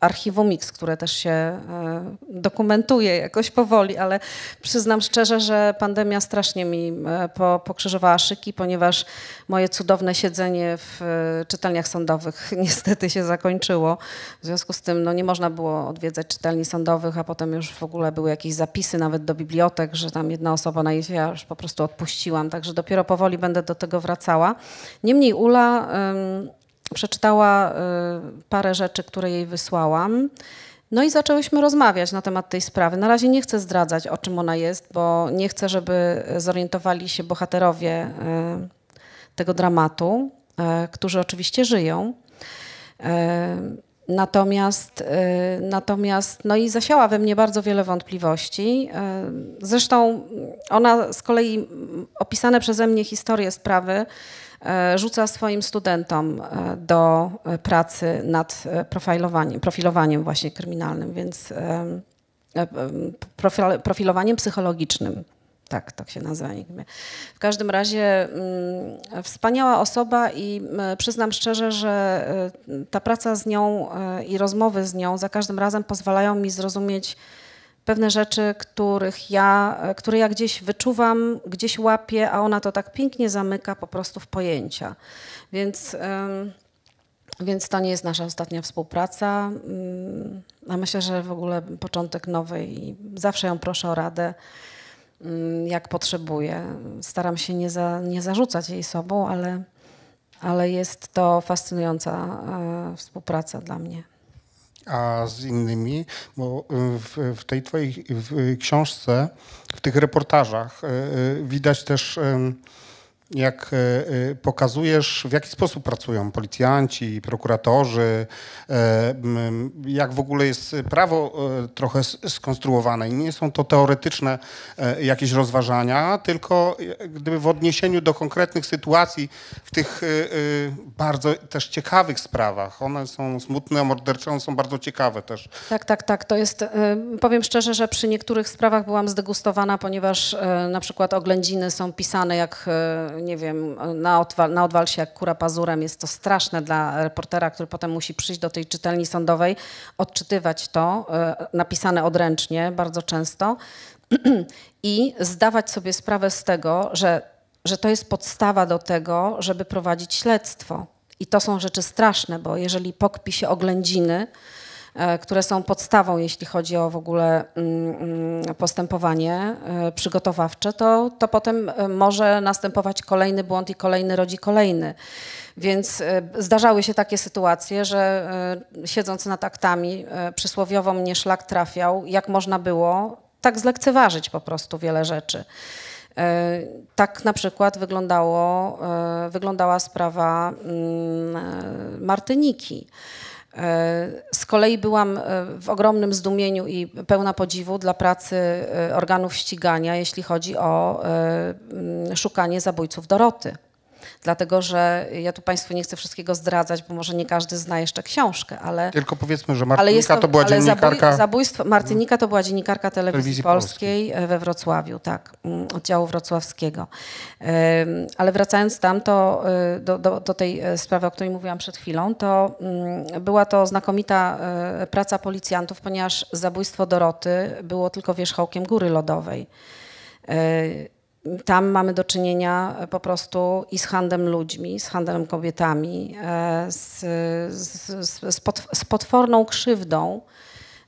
archiwum Mix, które też się e, dokumentuje jakoś powoli, ale przyznam szczerze, że pandemia strasznie mi e, pokrzyżowała szyki, ponieważ moje cudowne siedzenie w e, czytelniach sądowych niestety się zakończyło. W związku z tym no, nie można było odwiedzać czytelni sądowych, a potem już w ogóle były jakieś zapisy nawet do bibliotek, że tam jedna osoba, na ja już po prostu odpuściłam, także dopiero powoli będę do tego wracała. Niemniej Ula przeczytała y, parę rzeczy, które jej wysłałam. No i zaczęłyśmy rozmawiać na temat tej sprawy. Na razie nie chcę zdradzać, o czym ona jest, bo nie chcę, żeby zorientowali się bohaterowie y, tego dramatu, y, którzy oczywiście żyją. Natomiast, natomiast no i zasiała we mnie bardzo wiele wątpliwości. Zresztą ona z kolei opisane przeze mnie historię sprawy E, rzuca swoim studentom e, do pracy nad e, profilowaniem, profilowaniem właśnie kryminalnym, więc profilowaniem psychologicznym. Tak, tak się nazywa. W każdym razie mm, wspaniała osoba i przyznam szczerze, że ta praca z nią i rozmowy z nią za każdym razem pozwalają mi zrozumieć pewne rzeczy, których ja, e, które ja gdzieś wyczuwam, gdzieś łapię, a ona to tak pięknie zamyka po prostu w pojęcia. Więc, więc to nie jest nasza ostatnia współpraca. Mm, a myślę, że w ogóle początek nowej i zawsze ją proszę o radę, mm, jak potrzebuję. Staram się nie, za, nie zarzucać jej sobą, ale, ale jest to fascynująca e, współpraca dla mnie a z innymi, bo y, w, w tej twojej w y, książce, w tych reportażach y, widać też jak e, e, pokazujesz, w jaki sposób pracują policjanci, prokuratorzy, e, jak w ogóle jest prawo trochę skonstruowane. I nie są to teoretyczne jakieś rozważania, tylko gdyby w odniesieniu do konkretnych sytuacji w tych bardzo też ciekawych sprawach. One są smutne, mordercze, one są bardzo ciekawe też. Tak, tak, tak. To jest, powiem szczerze, że przy niektórych sprawach byłam zdegustowana, ponieważ na przykład oględziny są pisane jak nie wiem, na odwal, na odwal się jak kura pazurem. Jest to straszne dla reportera, który potem musi przyjść do tej czytelni sądowej, odczytywać to, e, napisane odręcznie bardzo często i zdawać sobie sprawę z tego, że, że to jest podstawa do tego, żeby prowadzić śledztwo. I to są rzeczy straszne, bo jeżeli pokpi się oględziny, E, które są podstawą, jeśli chodzi o w ogóle mm, mm, postępowanie e, przygotowawcze, to, to potem e, może następować kolejny błąd i kolejny rodzi kolejny. Więc zdarzały się takie sytuacje, że siedząc nad aktami, przysłowiowo mnie szlak trafiał, jak można było tak zlekceważyć po prostu wiele rzeczy. Tak na przykład wyglądało, wyglądała sprawa mm, Martyniki. E, z kolei byłam e, w ogromnym zdumieniu i pełna podziwu dla pracy e, organów ścigania, jeśli chodzi o szukanie zabójców Doroty dlatego że ja tu Państwu nie chcę wszystkiego zdradzać, bo może nie każdy zna jeszcze książkę, ale... Tylko powiedzmy, że Martynika jest, to była dziennikarka... zabójstwo, Martynika to była dziennikarka telewizji, telewizji polskiej, polskiej we Wrocławiu, tak, mm, oddziału wrocławskiego. Ale wracając tam, to y, do, do, do tej e, sprawy, o której mówiłam przed chwilą, to mm, była to znakomita e, praca policjantów, ponieważ zabójstwo Doroty było tylko wierzchołkiem góry lodowej. E, tam mamy do czynienia e, po prostu i z handlem ludźmi, z handlem kobietami, e, z, z, z, pot, z potworną krzywdą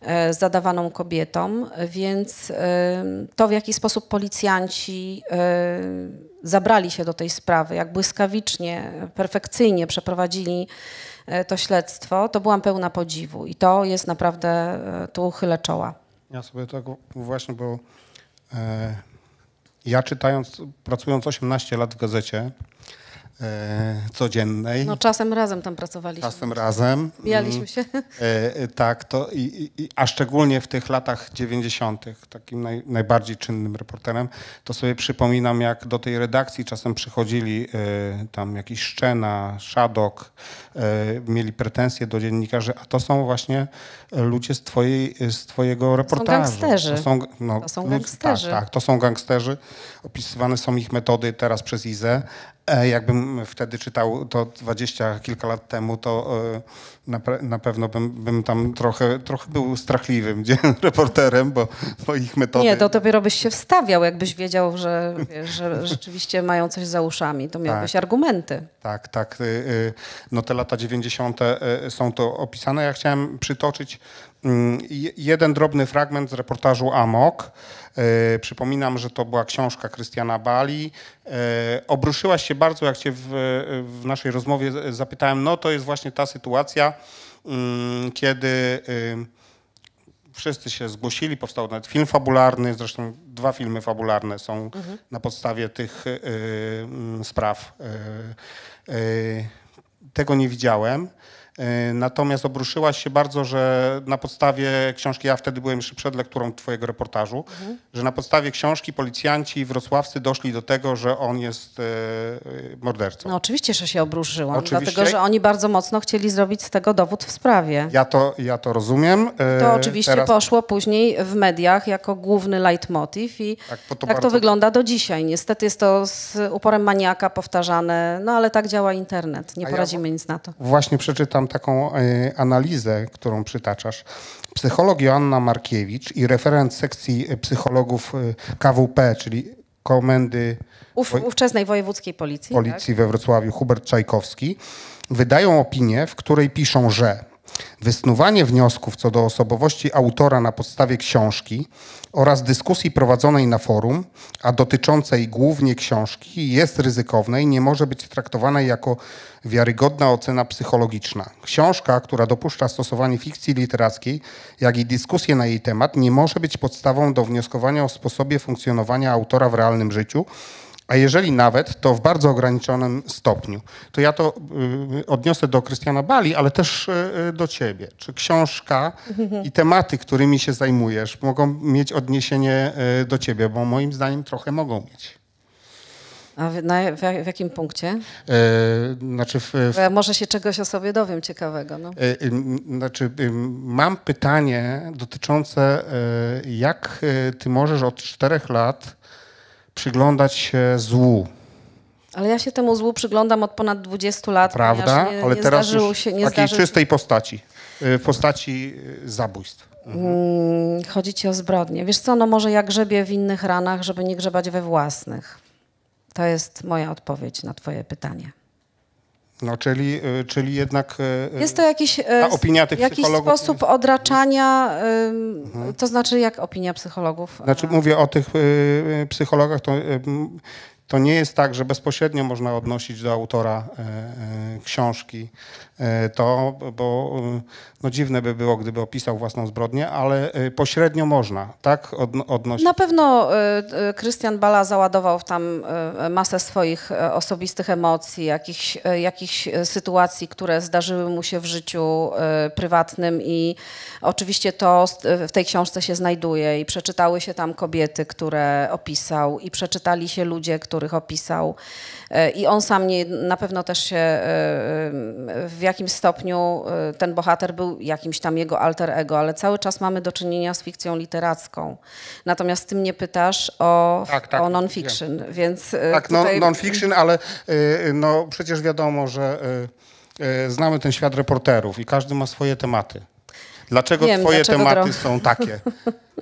e, zadawaną kobietom, więc to w jaki sposób policjanci zabrali się do tej sprawy, jak błyskawicznie, perfekcyjnie przeprowadzili to śledztwo, to byłam pełna podziwu i to jest naprawdę, tu chylę czoła. Ja sobie tak właśnie, bo e ja czytając, pracując 18 lat w gazecie, E, codziennej. No czasem razem tam pracowaliśmy. Czasem razem. Mijaliśmy mm. się. E, e, tak, to i, i, a szczególnie w tych latach 90., takim naj, najbardziej czynnym reporterem, to sobie przypominam, jak do tej redakcji czasem przychodzili tam jakiś Szczena, Szadok, mieli pretensje do dziennikarzy, a to są właśnie ludzie z, twojej, z twojego reportażu. To są gangsterzy. To są, no, to są tak, gangsterzy. Tak, tak, to są gangsterzy. Opisywane są ich metody teraz przez Izę, E, jakbym wtedy czytał to dwadzieścia kilka lat temu, to e, na, na pewno bym, bym, tam trochę, trochę był strachliwym reporterem, bo, bo ich metody... Nie, to dopiero byś się wstawiał, jakbyś wiedział, że, wiesz, że rzeczywiście mają coś za uszami. To miałbyś tak, argumenty. Tak, tak. Y, y, no te lata dziewięćdziesiąte y, są to opisane. Ja chciałem przytoczyć Mm, jeden drobny fragment z reportażu Amok. E, przypominam, że to była książka Krystiana Bali. E, obruszyłaś się bardzo, jak cię w, w naszej rozmowie zapytałem, no to jest właśnie ta sytuacja, mm, kiedy y, wszyscy się zgłosili, powstał nawet film fabularny, zresztą dwa filmy fabularne są mhm. na podstawie tych y, y, spraw. Tego nie widziałem. E, natomiast obruszyłaś się bardzo, że na podstawie książki, ja wtedy byłem jeszcze przed lekturą twojego reportażu, mhm. że na podstawie książki policjanci wrocławscy doszli do tego, że on jest e, e, mordercą. No oczywiście, że się obruszyłam, oczywiście. dlatego że oni bardzo mocno chcieli zrobić z tego dowód w sprawie. Ja to, ja to rozumiem. To oczywiście Teraz... poszło później w mediach jako główny leitmotiv i tak, to, tak bardzo... to wygląda do dzisiaj. Niestety jest to z uporem maniaka powtarzane, no ale tak działa internet, nie A poradzimy ja... nic na to. Właśnie przeczytam taką e, analizę, którą przytaczasz. Psycholog Joanna Markiewicz i referent sekcji e, psychologów e, KWP, czyli Komendy Uf ówczesnej Wojewódzkiej Policji, Policji tak? we Wrocławiu, Hubert Czajkowski, wydają opinię, w której piszą, że Wysnuwanie wniosków co do osobowości autora na podstawie książki oraz dyskusji prowadzonej na forum, a dotyczącej głównie książki, jest ryzykownej, nie może być traktowana jako wiarygodna ocena psychologiczna. Książka, która dopuszcza stosowanie fikcji literackiej, jak i dyskusje na jej temat, nie może być podstawą do wnioskowania o sposobie funkcjonowania autora w realnym życiu a jeżeli nawet, to w bardzo ograniczonym stopniu. To ja to y, odniosę do Krystiana Bali, ale też y, y, do ciebie. Czy książka i tematy, którymi się zajmujesz, mogą mieć odniesienie do ciebie? Bo moim zdaniem trochę mogą mieć. A w, na, w, w, jakim punkcie? Yy, znaczy w, Może się czegoś o sobie dowiem ciekawego. No. znaczy, mam pytanie dotyczące, jak ty możesz od czterech lat przyglądać się złu. Ale ja się temu złu przyglądam od ponad 20 lat. Prawda, nie, ale nie teraz zdarzyło się, nie takiej zdarzy... czystej postaci, w y, postaci y, zabójstw. Mhm. Mm, chodzi ci o zbrodnie. Wiesz co, no może ja grzebię w innych ranach, żeby nie grzebać we własnych. To jest moja odpowiedź na twoje pytanie. No, czyli, y, czyli jednak. Y, y, jest to jakiś, opinia tych jakiś psychologów sposób jest... odraczania, mhm. to znaczy jak opinia psychologów? Znaczy, mówię o tych psychologach, to, to nie jest tak, że bezpośrednio można odnosić do autora książki E, to, bo no dziwne by było, gdyby opisał własną zbrodnię, ale e, pośrednio można, tak? odnosić. Na pewno e, Krystian Bala załadował w tam masę swoich osobistych emocji, jakichś, jakichś sytuacji, które zdarzyły mu się w życiu prywatnym i oczywiście to w tej książce się znajduje i przeczytały się tam kobiety, które opisał i przeczytali się ludzie, których opisał i on sam nie, na pewno też się w jakim stopniu y, ten bohater był jakimś tam jego alter ego, ale cały czas mamy do czynienia z fikcją literacką. Natomiast ty mnie pytasz o, tak, tak, o non-fiction, wiem. więc... Y, tak, no, tutaj... non-fiction, ale y, no, przecież wiadomo, że znamy ten świat reporterów i każdy ma swoje tematy. Dlaczego Wiem, twoje dlaczego tematy są takie?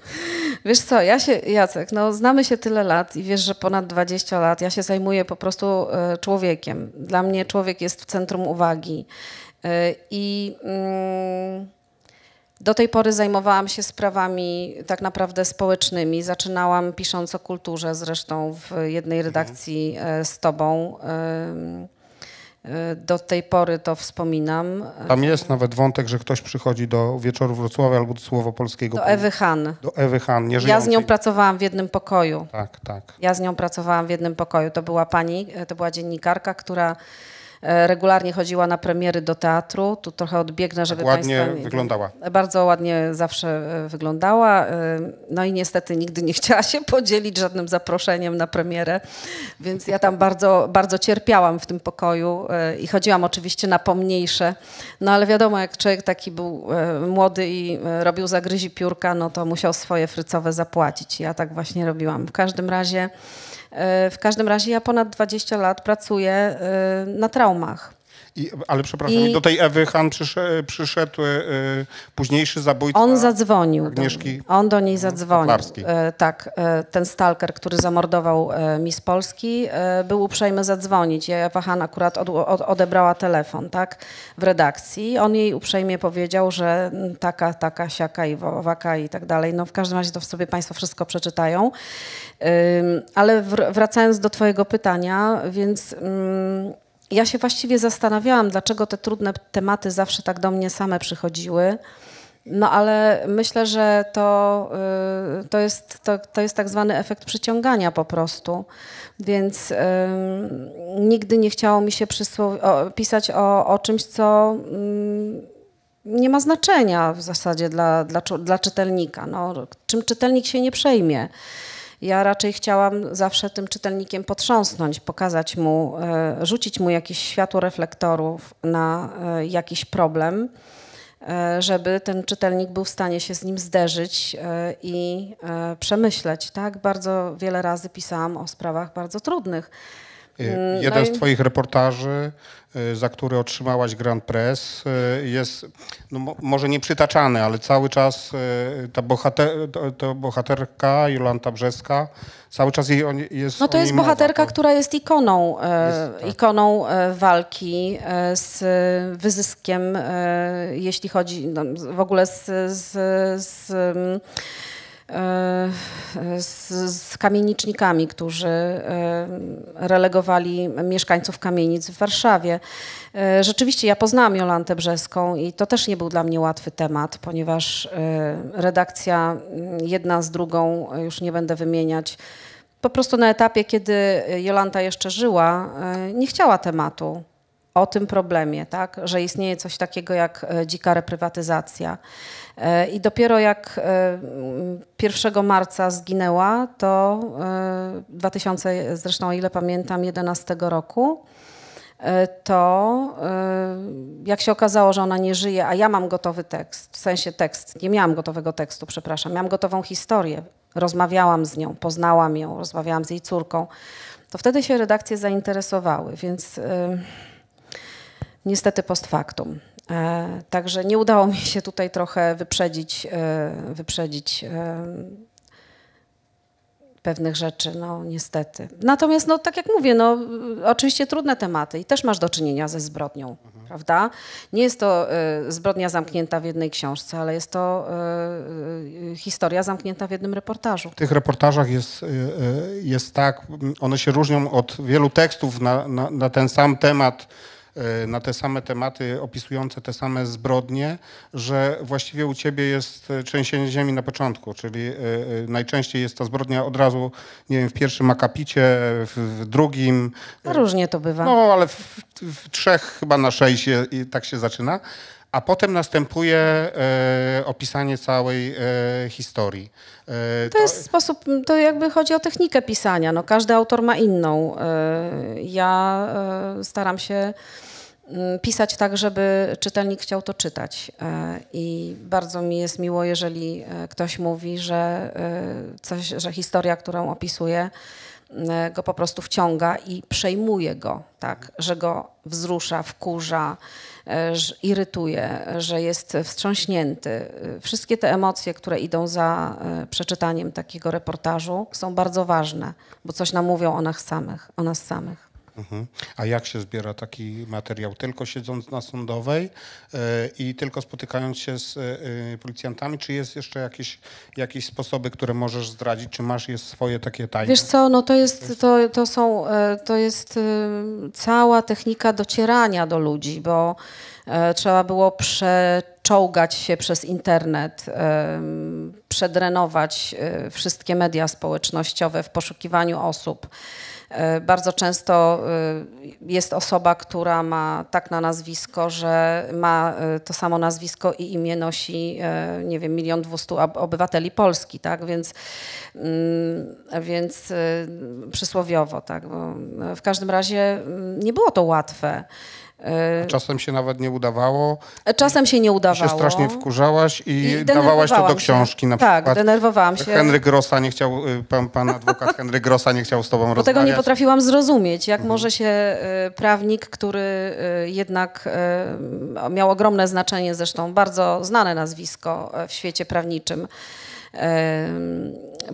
Wiesz co, ja się, Jacek, no znamy się tyle lat i wiesz, że ponad 20 lat. Ja się zajmuję po prostu e, człowiekiem. Dla mnie człowiek jest w centrum uwagi. E, I mm, do tej pory zajmowałam się sprawami tak naprawdę społecznymi. Zaczynałam pisząc o kulturze zresztą w jednej redakcji e, z tobą. Y, do tej pory to wspominam. Tam jest nawet wątek, że ktoś przychodzi do wieczoru Wrocławia albo do słowa Polskiego. Do Ewy Han. Do Ewy Han, nie Ja z nią pracowałam w jednym pokoju. Tak, tak. Ja z nią pracowałam w jednym pokoju. To była pani, y, to była dziennikarka, która E, regularnie chodziła na premiery do teatru. Tu trochę odbiegnę, żeby tak ładnie Państwa... wyglądała. Bardzo ładnie zawsze e, wyglądała. E, no i niestety nigdy nie chciała się podzielić żadnym zaproszeniem na premierę, więc ja tam bardzo, bardzo cierpiałam w tym pokoju i chodziłam oczywiście na pomniejsze. No ale wiadomo, jak człowiek taki był młody i robił zagryzi piórka, no to musiał swoje frycowe zapłacić. Ja tak właśnie robiłam. W każdym razie E, w każdym razie ja ponad 20 lat pracuję e, na traumach. I, ale przepraszam, i... do tej Ewy Han przyszedł, przyszedł y, późniejszy zabójca. On zadzwonił. Agnieszki... Do, on do niej mhm, zadzwonił. Y, tak, e, ten stalker, który zamordował e, Miss Polski, był uprzejmy zadzwonić. Ja Ewa Han akurat od, od, odebrała telefon tak, w redakcji. On jej uprzejmie powiedział, że mm, taka, taka, siaka i waka i tak dalej. No w każdym razie to w sobie Państwo wszystko przeczytają. Ale wracając do Twojego pytania, więc mm, ja się właściwie zastanawiałam, dlaczego te trudne tematy zawsze tak do mnie same przychodziły. No ale myślę, że to, y, to, jest, to, to jest tak zwany efekt przyciągania po prostu. Więc nigdy nie chciało mi się o, pisać o, o czymś, co nie ma znaczenia w zasadzie dla, dla, dla czytelnika. No, czym czytelnik się nie przejmie. Ja raczej chciałam zawsze tym czytelnikiem potrząsnąć, pokazać mu, e, rzucić mu jakieś światło reflektorów na e, jakiś problem, e, żeby ten czytelnik był w stanie się z nim zderzyć i przemyśleć. Tak, bardzo wiele razy pisałam o sprawach bardzo trudnych Y, mm, jeden z Twoich reportaży, y, za który otrzymałaś Grand Press, y, jest no, może nie ale cały czas ta, bohater, ta bohaterka Jolanta Brzeska, cały czas jej jest. No to jest bohaterka, to... Tak? która jest ikoną, e, jest, tak. ikoną e, walki e, z wyzyskiem, jeśli chodzi no, w ogóle z, z, z E, z, z kamienicznikami, którzy e, relegowali mieszkańców kamienic w Warszawie. E, rzeczywiście ja poznałam Jolantę Brzeską i to też nie był dla mnie łatwy temat, ponieważ redakcja mm, jedna z drugą, już nie będę wymieniać, po prostu na etapie, kiedy Jolanta jeszcze żyła, nie chciała tematu o tym problemie, tak? że istnieje coś takiego jak e, dzika reprywatyzacja. E, I dopiero jak 1 e, marca zginęła, to 2000, zresztą o ile pamiętam, 11 roku, to jak się okazało, że ona nie żyje, a ja mam gotowy tekst, w sensie tekst, nie miałam gotowego tekstu, przepraszam, miałam gotową historię, rozmawiałam z nią, poznałam ją, rozmawiałam z jej córką, to wtedy się redakcje zainteresowały, więc niestety post factum. E, także nie udało mi się tutaj trochę wyprzedzić, e, wyprzedzić e, pewnych rzeczy, no niestety. Natomiast, no tak jak mówię, no oczywiście trudne tematy i też masz do czynienia ze zbrodnią, mhm. prawda? Nie jest to zbrodnia zamknięta w jednej książce, ale jest to historia zamknięta w jednym reportażu. W tych reportażach jest, jest tak, one się różnią od wielu tekstów na, na, na ten sam temat, E, na te same tematy, opisujące te same zbrodnie, że właściwie u ciebie jest e, trzęsienie ziemi na początku, czyli e, najczęściej jest ta zbrodnia od razu, nie wiem, w pierwszym akapicie, w, drugim. No, różnie to bywa. No, ale w, w trzech chyba na sześć tak się zaczyna a potem następuje e, opisanie całej e, historii. E, to jest sposób, to jakby chodzi o technikę pisania. No, każdy autor ma inną. Ja staram się mm, pisać tak, żeby czytelnik chciał to czytać. I bardzo mi jest miło, jeżeli ktoś mówi, że, coś, że historia, którą opisuje, go po prostu wciąga i przejmuje go, tak, że go wzrusza, wkurza irytuje, że jest wstrząśnięty. Wszystkie te emocje, które idą za e, przeczytaniem takiego reportażu są bardzo ważne, bo coś nam mówią o nas samych. O nas samych. Mhm. A jak się zbiera taki materiał? Tylko siedząc na sądowej e, i tylko spotykając się z e, e, policjantami? Czy jest jeszcze jakieś, jakieś sposoby, które możesz zdradzić? Czy masz jest swoje takie tajne? Wiesz co, no to jest, to, to są, to jest cała technika docierania do ludzi, bo trzeba było przeczołgać się przez internet, przedrenować wszystkie media społecznościowe w poszukiwaniu osób E, bardzo często e, jest osoba, która ma tak na nazwisko, że ma e, to samo nazwisko i imię nosi, nie wiem, milion dwustu obywateli Polski, tak? Więc, mm, więc przysłowiowo, tak? w każdym razie mm, nie było to łatwe. E, Czasem się nawet nie udawało. Czasem się nie udawało. I się strasznie wkurzałaś i, I dawałaś to do książki się. na tak, przykład. Tak, denerwowałam się. Henryk Grossa nie chciał, y, pan, pan adwokat Henryk Grossa nie chciał z tobą Bo rozmawiać. Tego nie potrafiłam zrozumieć. Jak mhm. może się y, prawnik, który y, jednak miał ogromne znaczenie, zresztą bardzo znane nazwisko e, w świecie prawniczym,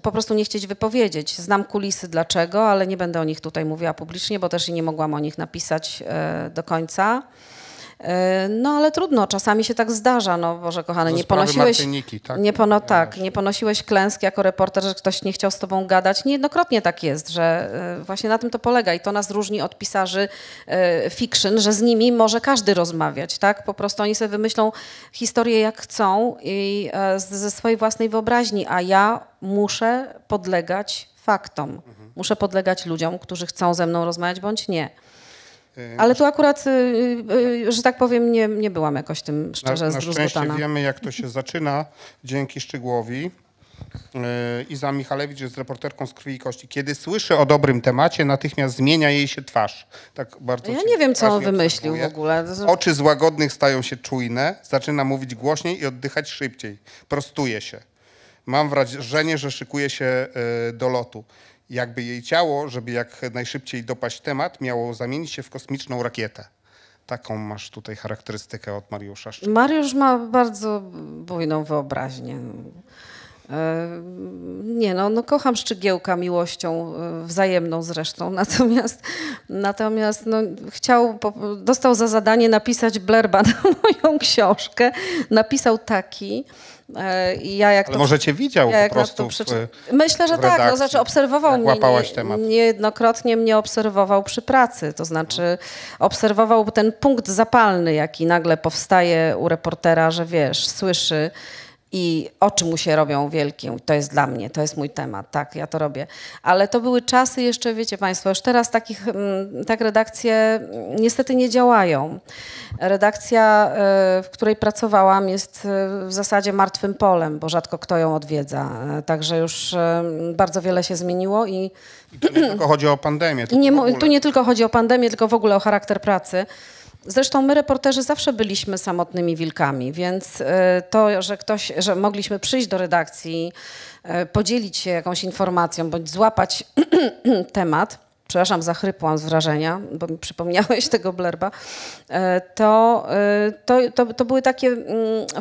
po prostu nie chcieć wypowiedzieć. Znam kulisy dlaczego, ale nie będę o nich tutaj mówiła publicznie, bo też nie mogłam o nich napisać e, do końca. E, no ale trudno, czasami się tak zdarza, no Boże kochany, nie ponosiłeś, tak? nie, pono, tak, nie ponosiłeś klęsk jako reporter, że ktoś nie chciał z tobą gadać. Niejednokrotnie tak jest, że e, właśnie na tym to polega i to nas różni od pisarzy e, fiction, że z nimi może każdy rozmawiać, tak? Po prostu oni sobie wymyślą historię jak chcą i ze swojej własnej wyobraźni, a ja muszę podlegać faktom. Mhm. Muszę podlegać ludziom, którzy chcą ze mną rozmawiać bądź nie. Y, Ale tu akurat, y, y, że tak powiem, nie, nie byłam jakoś tym szczerze na, na szczęście wiemy, jak to się zaczyna dzięki Szczygłowi. Iza Michalewicz jest reporterką z krwi i kości. Kiedy słyszy o dobrym temacie, natychmiast zmienia jej się twarz. Tak bardzo ja nie wiem, co on wymyślił w ogóle. Oczy z łagodnych stają się czujne, zaczyna mówić głośniej i oddychać szybciej. Prostuje się. Mam wrażenie, że szykuje się do lotu jakby jej ciało, żeby jak najszybciej dopaść temat, miało zamienić się w kosmiczną rakietę. Taką masz tutaj charakterystykę od Mariusza. Mariusz ma bardzo bujną wyobraźnię. E, nie, no, no kocham Szczygiełka miłością e, wzajemną zresztą, natomiast, natomiast no, chciał, dostał za zadanie napisać blerba na moją książkę. Napisał taki, E, ja jak Ale to, może cię widział ja po prostu przy... E, Myślę, że tak. No, znaczy obserwował mnie łapałaś temat. niejednokrotnie mnie obserwował przy pracy. To znaczy obserwował ten punkt zapalny, jaki nagle powstaje u reportera, że wiesz, słyszy i oczy mu się robią wielkie. To jest dla mnie, to jest mój temat, tak, ja to robię. Ale to były czasy jeszcze, wiecie Państwo, już teraz takich, mm, tak redakcje mm, niestety nie działają. Redakcja, e, w której pracowałam, jest e, w zasadzie martwym polem, bo rzadko kto ją odwiedza. E, także już bardzo wiele się zmieniło i. I tu nie tylko chodzi o pandemię. Tylko nie, tu nie tylko chodzi o pandemię, tylko w ogóle o charakter pracy. Zresztą my, reporterzy, zawsze byliśmy samotnymi wilkami, więc e, to, że ktoś, że mogliśmy przyjść do redakcji, e, podzielić się jakąś informacją bądź złapać temat, przepraszam, zachrypłam z wrażenia, bo mi przypomniałeś tego blerba, e, to, to, to, to były takie mm,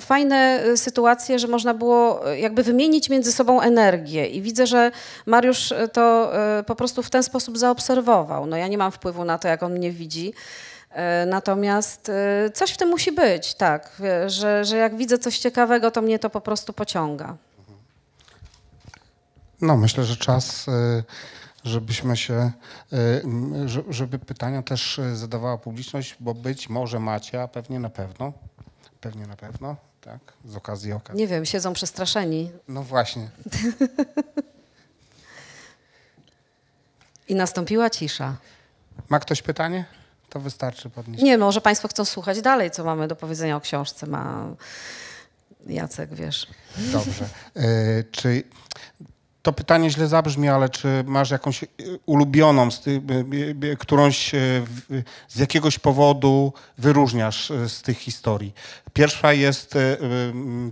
fajne sytuacje, że można było jakby wymienić między sobą energię i widzę, że Mariusz to po prostu w ten sposób zaobserwował. No ja nie mam wpływu na to, jak on mnie widzi, E, natomiast e, coś w tym musi być, tak, że, że jak widzę coś ciekawego, to mnie to po prostu pociąga. No, myślę, że czas, e, żebyśmy się, żeby pytania też zadawała publiczność, bo być może macie, a pewnie na pewno, pewnie na pewno, tak, z okazji okazji. Nie wiem, siedzą przestraszeni. No właśnie. I nastąpiła cisza. Ma ktoś pytanie? To wystarczy podnieść. Nie, może Państwo chcą słuchać dalej, co mamy do powiedzenia o książce. Ma Jacek, wiesz. Dobrze. E, czy to pytanie źle zabrzmi, ale czy masz jakąś e, ulubioną, z ty, e, którąś z jakiegoś powodu wyróżniasz z tych historii? Pierwsza jest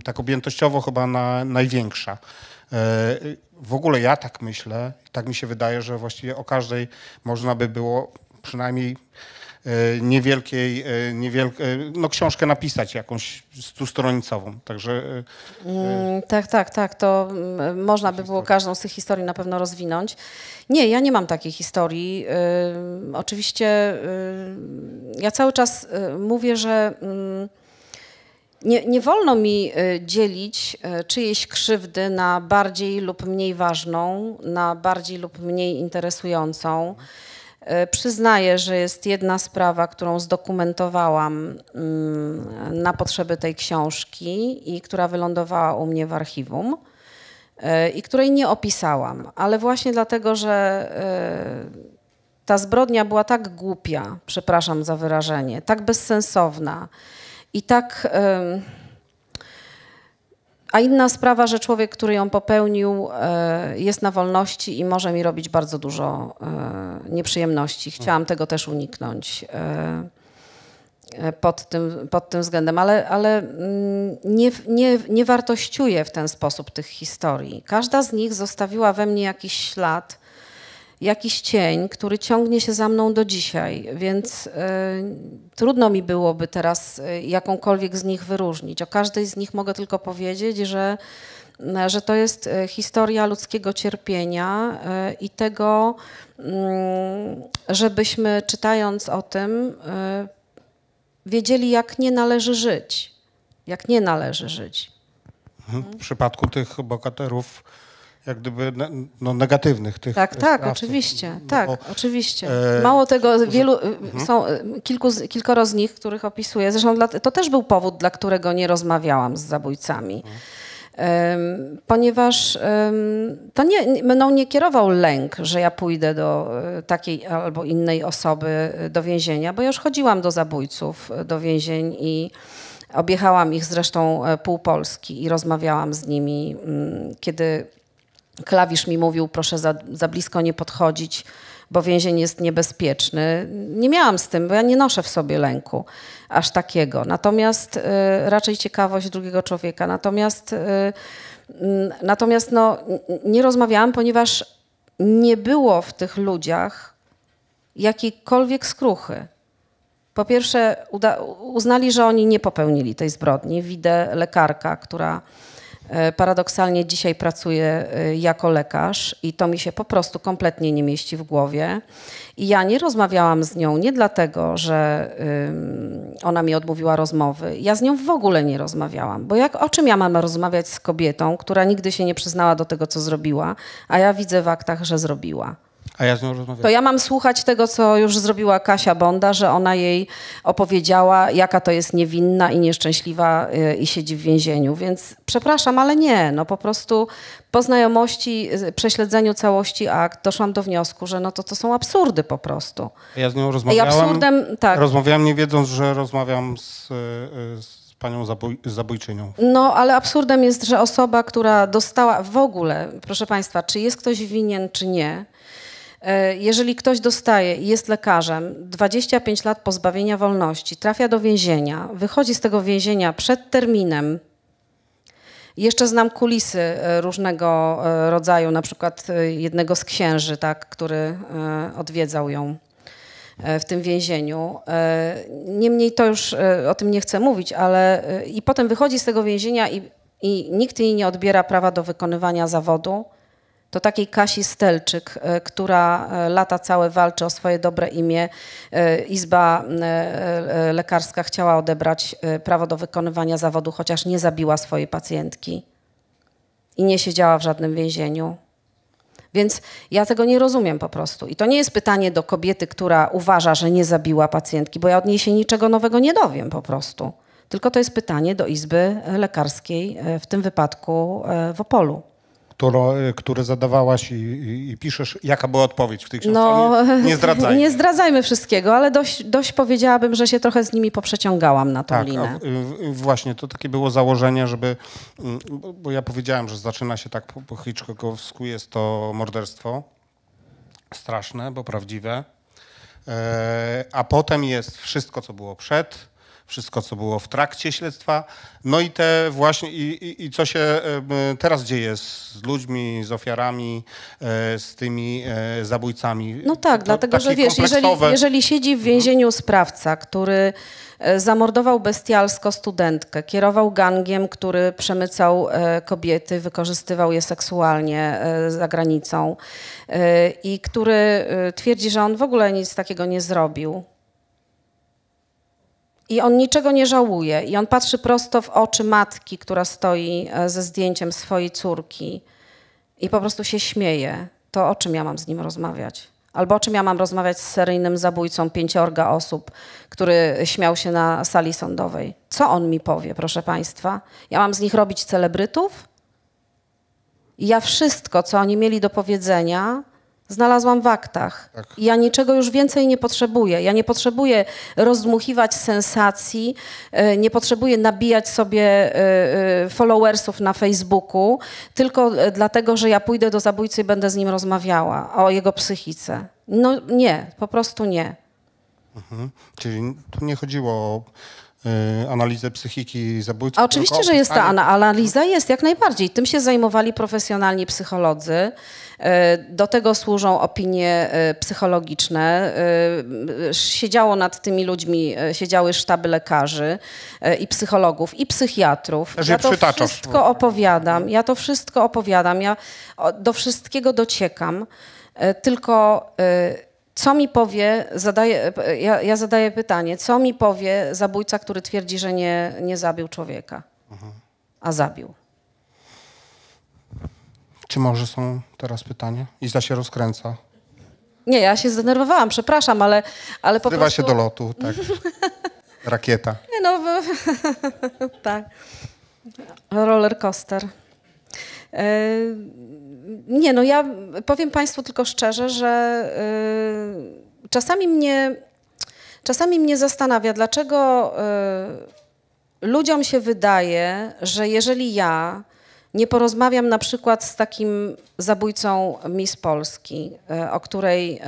tak objętościowo chyba na, największa. W ogóle ja tak myślę, tak mi się wydaje, że właściwie o każdej można by było przynajmniej E, niewielkiej, e, niewielkiej no książkę napisać jakąś stustronicową, także... E, mm, tak, tak, tak, to mm, można by było każdą z tych historii na pewno rozwinąć. Nie, ja nie mam takiej historii. Oczywiście ja cały czas y, mówię, że... Nie, nie, wolno mi y, dzielić y, czyjejś krzywdy na bardziej lub mniej ważną, na bardziej lub mniej interesującą. E, przyznaję, że jest jedna sprawa, którą zdokumentowałam mm, na potrzeby tej książki i która wylądowała u mnie w archiwum e, i której nie opisałam, ale właśnie dlatego, że e, ta zbrodnia była tak głupia, przepraszam za wyrażenie, tak bezsensowna i tak. Yy, a inna sprawa, że człowiek, który ją popełnił, e, jest na wolności i może mi robić bardzo dużo e, nieprzyjemności. Chciałam tego też uniknąć e, pod tym, pod tym względem, ale, ale mm, nie, nie, nie wartościuję w ten sposób tych historii. Każda z nich zostawiła we mnie jakiś ślad jakiś cień, który ciągnie się za mną do dzisiaj, więc y, trudno mi byłoby teraz y, jakąkolwiek z nich wyróżnić. O każdej z nich mogę tylko powiedzieć, że, y, że to jest y, historia ludzkiego cierpienia y, i tego, y, żebyśmy czytając o tym, wiedzieli, jak nie należy żyć. Jak nie należy żyć. W przypadku tych bokaterów jak gdyby no, negatywnych tych Tak, tak, sprawców. oczywiście, no, tak, bo, oczywiście. E, Mało tego, wielu, że... Mhm. są e, kilku, kilkoro z nich, których opisuję, zresztą dla, to też był powód, dla którego nie rozmawiałam z zabójcami. Mhm. Ponieważ to nie, mną nie kierował lęk, że ja pójdę do e, takiej albo innej osoby do więzienia, bo ja już chodziłam do zabójców do więzień i Objechałam ich zresztą pół Polski i rozmawiałam z nimi, mm, kiedy klawisz mi mówił, proszę za, za blisko nie podchodzić, bo więzień jest niebezpieczny. Nie miałam z tym, bo ja nie noszę w sobie lęku aż takiego. Natomiast y, raczej ciekawość drugiego człowieka. Natomiast, y, mm, natomiast no, nie rozmawiałam, ponieważ nie było w tych ludziach jakiejkolwiek skruchy. Po pierwsze, uznali, że oni nie popełnili tej zbrodni. Widzę lekarka, która E, paradoksalnie dzisiaj pracuję e, jako lekarz i to mi się po prostu kompletnie nie mieści w głowie. I ja nie rozmawiałam z nią nie dlatego, że ona mi odmówiła rozmowy. Ja z nią w ogóle nie rozmawiałam, bo jak, o czym ja mam rozmawiać z kobietą, która nigdy się nie przyznała do tego, co zrobiła, a ja widzę w aktach, że zrobiła. A ja z nią rozmawiam. To ja mam słuchać tego, co już zrobiła Kasia Bonda, że ona jej opowiedziała, jaka to jest niewinna i nieszczęśliwa y, i siedzi w więzieniu. Więc przepraszam, ale nie. No po prostu po znajomości, y, prześledzeniu całości akt doszłam do wniosku, że no to, to są absurdy po prostu. Ja z nią rozmawiałam. I absurdem, tak. Rozmawiałam nie wiedząc, że rozmawiam z, y, z panią zabój, zabójczynią. No, ale absurdem jest, że osoba, która dostała w ogóle, proszę państwa, czy jest ktoś winien, czy nie, E, jeżeli ktoś dostaje i jest lekarzem, 25 lat pozbawienia wolności, trafia do więzienia, wychodzi z tego więzienia przed terminem, jeszcze znam kulisy e, różnego e, rodzaju, na przykład jednego z księży, tak, który odwiedzał ją w tym więzieniu. Niemniej to już o tym nie chcę mówić, ale i potem wychodzi z tego więzienia i, i nikt jej nie odbiera prawa do wykonywania zawodu to takiej Kasi Stelczyk, e, która e, lata całe walczy o swoje dobre imię. E, Izba lekarska chciała odebrać prawo do wykonywania zawodu, chociaż nie zabiła swojej pacjentki i nie siedziała w żadnym więzieniu. Więc ja tego nie rozumiem po prostu. I to nie jest pytanie do kobiety, która uważa, że nie zabiła pacjentki, bo ja od niej się niczego nowego nie dowiem po prostu. Tylko to jest pytanie do Izby Lekarskiej, w tym wypadku w Opolu którą, y, które zadawałaś i, i, i, piszesz. Jaka była odpowiedź w tej książce? No, nie, zdradzajmy. Nie zdradzajmy wszystkiego, ale dość, dość powiedziałabym, że się trochę z nimi poprzeciągałam na tą tak, linę. Y, właśnie, to takie było założenie, żeby, mm, bo ja powiedziałem, że zaczyna się tak po Hitchcockowsku, jest to morderstwo straszne, bo prawdziwe, e, a potem jest wszystko, co było przed, wszystko, co było w trakcie śledztwa. No i te właśnie i, i, i co się teraz dzieje z ludźmi, z ofiarami, e, z tymi e, zabójcami. No tak, to, dlatego że wiesz, jeżeli, jeżeli siedzi w mhm. więzieniu sprawca, który e, zamordował bestialsko studentkę, kierował gangiem, który przemycał kobiety, wykorzystywał je seksualnie za granicą i który twierdzi, że on w ogóle nic takiego nie zrobił, i on niczego nie żałuje. I on patrzy prosto w oczy matki, która stoi e, ze zdjęciem swojej córki i po prostu się śmieje. To o czym ja mam z nim rozmawiać? Albo o czym ja mam rozmawiać z seryjnym zabójcą pięciorga osób, który śmiał się na sali sądowej? Co on mi powie, proszę państwa? Ja mam z nich robić celebrytów? I ja wszystko, co oni mieli do powiedzenia, znalazłam w aktach. Tak. Ja niczego już więcej nie potrzebuję. Ja nie potrzebuję rozdmuchiwać sensacji, e, nie potrzebuję nabijać sobie e, e, followersów na Facebooku, tylko dlatego, że ja pójdę do zabójcy i będę z nim rozmawiała o jego psychice. No nie, po prostu nie. Mhm. Czyli tu nie chodziło o Y, analizę psychiki zabójców. A oczywiście, tylko, że jest ta tak analiza, jest jak najbardziej. Tym się zajmowali profesjonalni psycholodzy. Y, do tego służą opinie y, psychologiczne. Siedziało nad tymi ludźmi, siedziały sztaby lekarzy i psychologów, i psychiatrów. Ja to wszystko opowiadam. Ja to wszystko opowiadam. Ja do wszystkiego dociekam. Tylko co mi powie, zadaję, ja, ja, zadaję pytanie, co mi powie zabójca, który twierdzi, że nie, nie zabił człowieka, a zabił? Czy może są teraz pytania? Izda się rozkręca. Nie, ja się zdenerwowałam, przepraszam, ale, ale po Zrywa się do lotu, tak. Rakieta. Nie no, tak. Roller coaster. E, nie, no ja powiem Państwu tylko szczerze, że e, czasami mnie, czasami mnie zastanawia, dlaczego e, ludziom się wydaje, że jeżeli ja nie porozmawiam na przykład z takim zabójcą Miss Polski, o której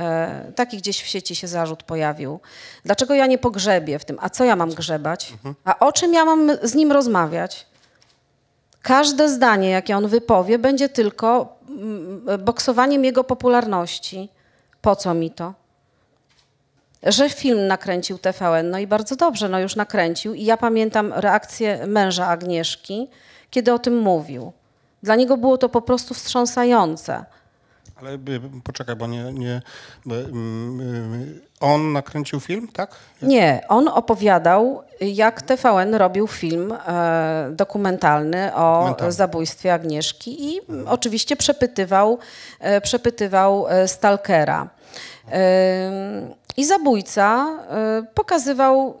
taki gdzieś w sieci się zarzut pojawił. Dlaczego ja nie pogrzebię w tym? A co ja mam grzebać? Mhm. A o czym ja mam z nim rozmawiać? każde zdanie, jakie on wypowie, będzie tylko mm, e, boksowaniem jego popularności. Po co mi to? Że film nakręcił TVN, no i bardzo dobrze, no już nakręcił. I ja pamiętam reakcję męża Agnieszki, kiedy o tym mówił. Dla niego było to po prostu wstrząsające. Ale poczekaj, bo nie. nie mm, mm, on nakręcił film, tak? Nie, on opowiadał, jak TVN robił film e, dokumentalny o zabójstwie Agnieszki i mhm. oczywiście przepytywał, e, przepytywał e, stalkera. I zabójca pokazywał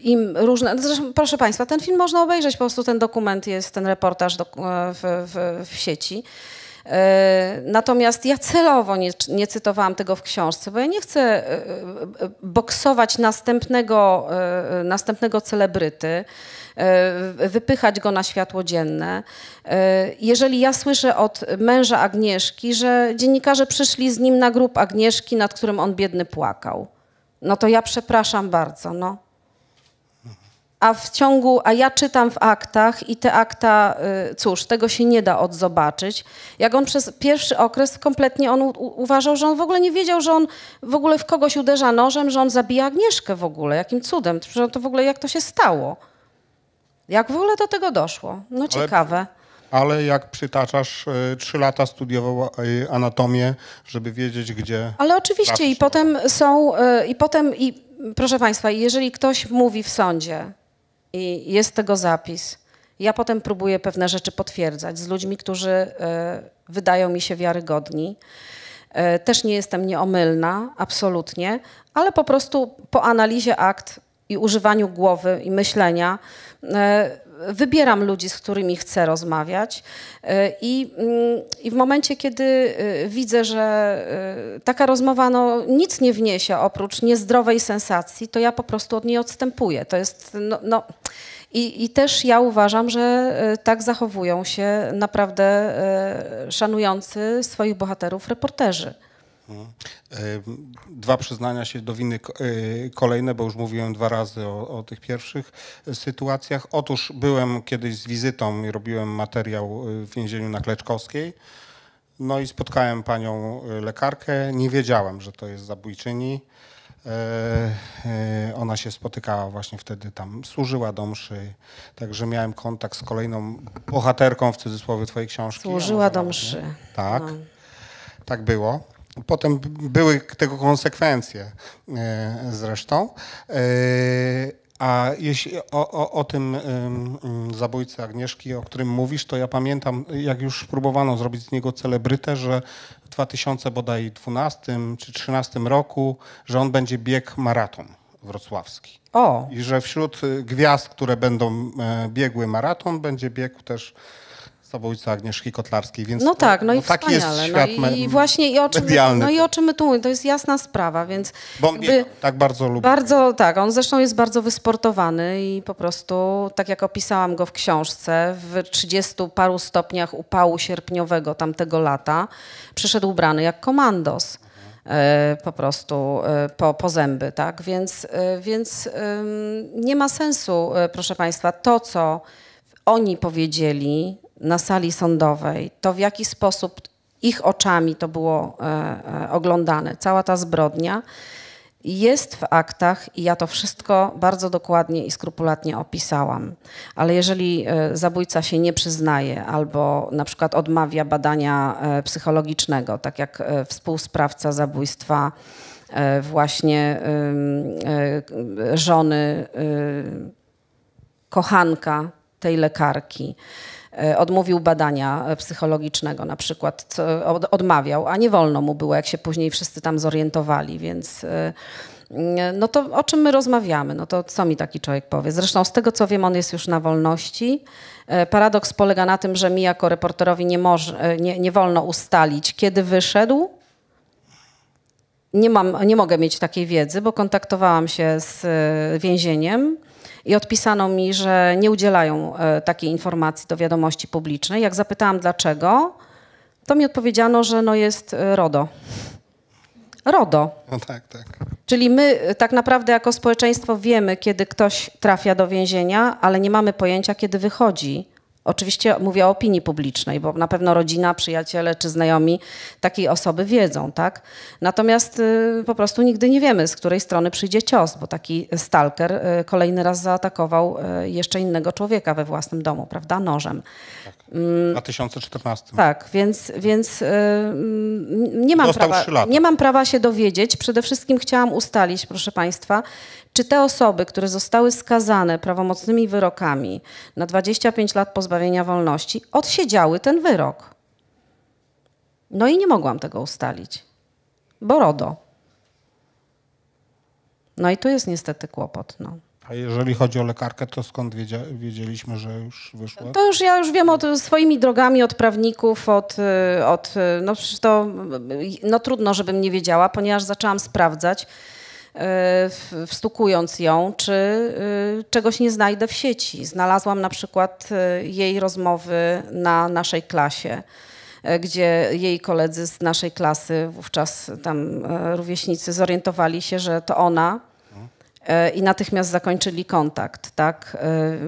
im różne. Zresztą, proszę Państwa, ten film można obejrzeć, po prostu ten dokument jest, ten reportaż do, w, w, w sieci. E, natomiast ja celowo nie, nie cytowałam tego w książce, bo ja nie chcę e, e, boksować następnego, następnego celebryty, wypychać go na światło dzienne. Jeżeli ja słyszę od męża Agnieszki, że dziennikarze przyszli z nim na grób Agnieszki, nad którym on biedny płakał, no to ja przepraszam bardzo, no a w ciągu, a ja czytam w aktach i te akta, y, cóż, tego się nie da odzobaczyć. Jak on przez pierwszy okres kompletnie on u, uważał, że on w ogóle nie wiedział, że on w ogóle w kogoś uderza nożem, że on zabija Agnieszkę w ogóle, jakim cudem, że to w ogóle jak to się stało. Jak w ogóle do tego doszło? No ciekawe. Ale, ale jak przytaczasz, y, trzy lata studiował y, anatomię, żeby wiedzieć, gdzie. Ale oczywiście, i potem są, i potem, i proszę Państwa, jeżeli ktoś mówi w sądzie, i jest tego zapis. Ja potem próbuję pewne rzeczy potwierdzać z ludźmi, którzy e, wydają mi się wiarygodni. E, też nie jestem nieomylna, absolutnie, ale po prostu po analizie akt i używaniu głowy i myślenia e, wybieram ludzi, z którymi chcę rozmawiać y, i, mm, i w momencie, kiedy y, widzę, że y, taka rozmowa no, nic nie wniesie oprócz niezdrowej sensacji, to ja po prostu od niej odstępuję. To jest, no, no i, I, też ja uważam, że tak zachowują się naprawdę szanujący swoich bohaterów reporterzy. Dwa przyznania się do winy e, kolejne, bo już mówiłem dwa razy o, o, tych pierwszych sytuacjach. Otóż byłem kiedyś z wizytą i robiłem materiał e, w więzieniu na Kleczkowskiej. No i spotkałem panią e, lekarkę. Nie wiedziałem, że to jest zabójczyni. Ona się spotykała właśnie wtedy tam, służyła do mszy, także miałem kontakt z kolejną bohaterką w cudzysłowie twojej książki. Służyła do mszy. Tak, no. tak było. Potem były tego konsekwencje e, zresztą. E, a jeśli o, o, o tym zabójcy Agnieszki, o którym mówisz, to ja pamiętam, jak już próbowano zrobić z niego celebrytę, że w 2012 czy 2013 roku, że on będzie bieg maraton wrocławski. O. I że wśród gwiazd, które będą e, biegły maraton, będzie biegł też samobójcy Agnieszki Kotlarskiej, więc no tak, no, no i taki wspaniale. jest no świat no i, właśnie, i o czym, medialny. No i o czym my tu mówimy, to jest jasna sprawa, więc... Bo on jakby, tak bardzo lubi. Bardzo, tak, on zresztą jest bardzo wysportowany i po prostu, tak jak opisałam go w książce, w 30 paru stopniach upału sierpniowego tamtego lata przyszedł ubrany jak komandos e, po prostu e, po, po zęby, tak? Więc, e, więc nie ma sensu, proszę Państwa, to, co oni powiedzieli, na sali sądowej, to w jaki sposób ich oczami to było e, e, oglądane, cała ta zbrodnia, jest w aktach i ja to wszystko bardzo dokładnie i skrupulatnie opisałam. Ale jeżeli e, zabójca się nie przyznaje albo na przykład odmawia badania psychologicznego, tak jak współsprawca zabójstwa właśnie żony kochanka tej lekarki, E, odmówił badania e, psychologicznego na przykład, co odmawiał, a nie wolno mu było, jak się później wszyscy tam zorientowali, więc e, no to o czym my rozmawiamy? No to co mi taki człowiek powie? Zresztą z tego co wiem, on jest już na wolności. Paradoks polega na tym, że mi jako reporterowi nie, może, nie, nie wolno ustalić, kiedy wyszedł. Nie, mam, nie mogę mieć takiej wiedzy, bo kontaktowałam się z więzieniem i odpisano mi, że nie udzielają e, takiej informacji do wiadomości publicznej. Jak zapytałam dlaczego, to mi odpowiedziano, że no jest e, RODO. RODO. No tak, tak. Czyli my e, tak naprawdę jako społeczeństwo wiemy, kiedy ktoś trafia do więzienia, ale nie mamy pojęcia, kiedy wychodzi. Oczywiście mówię o opinii publicznej, bo na pewno rodzina, przyjaciele czy znajomi takiej osoby wiedzą, tak? Natomiast y, po prostu nigdy nie wiemy, z której strony przyjdzie cios, bo taki stalker y, kolejny raz zaatakował y, jeszcze innego człowieka we własnym domu, prawda? Nożem. Tak. Mm. W 2014. Tak, więc, więc y, mm, nie, mam Dostał prawa, nie mam prawa się dowiedzieć. Przede wszystkim chciałam ustalić, proszę Państwa, czy te osoby, które zostały skazane prawomocnymi wyrokami na 25 lat pozbawienia pozbawienia wolności, odsiedziały ten wyrok. No i nie mogłam tego ustalić, bo RODO. No i tu jest niestety kłopot. No. A jeżeli chodzi o lekarkę, to skąd wiedzieliśmy, że już wyszła? To już ja już wiem od, swoimi drogami, od prawników, od, y, od y, no to, y, no trudno, żebym nie wiedziała, ponieważ zaczęłam sprawdzać. E, wstukując ją, czy e, czegoś nie znajdę w sieci. Znalazłam na przykład e, jej rozmowy na naszej klasie gdzie jej koledzy z naszej klasy, wówczas tam rówieśnicy, zorientowali się, że to ona i natychmiast zakończyli kontakt, tak?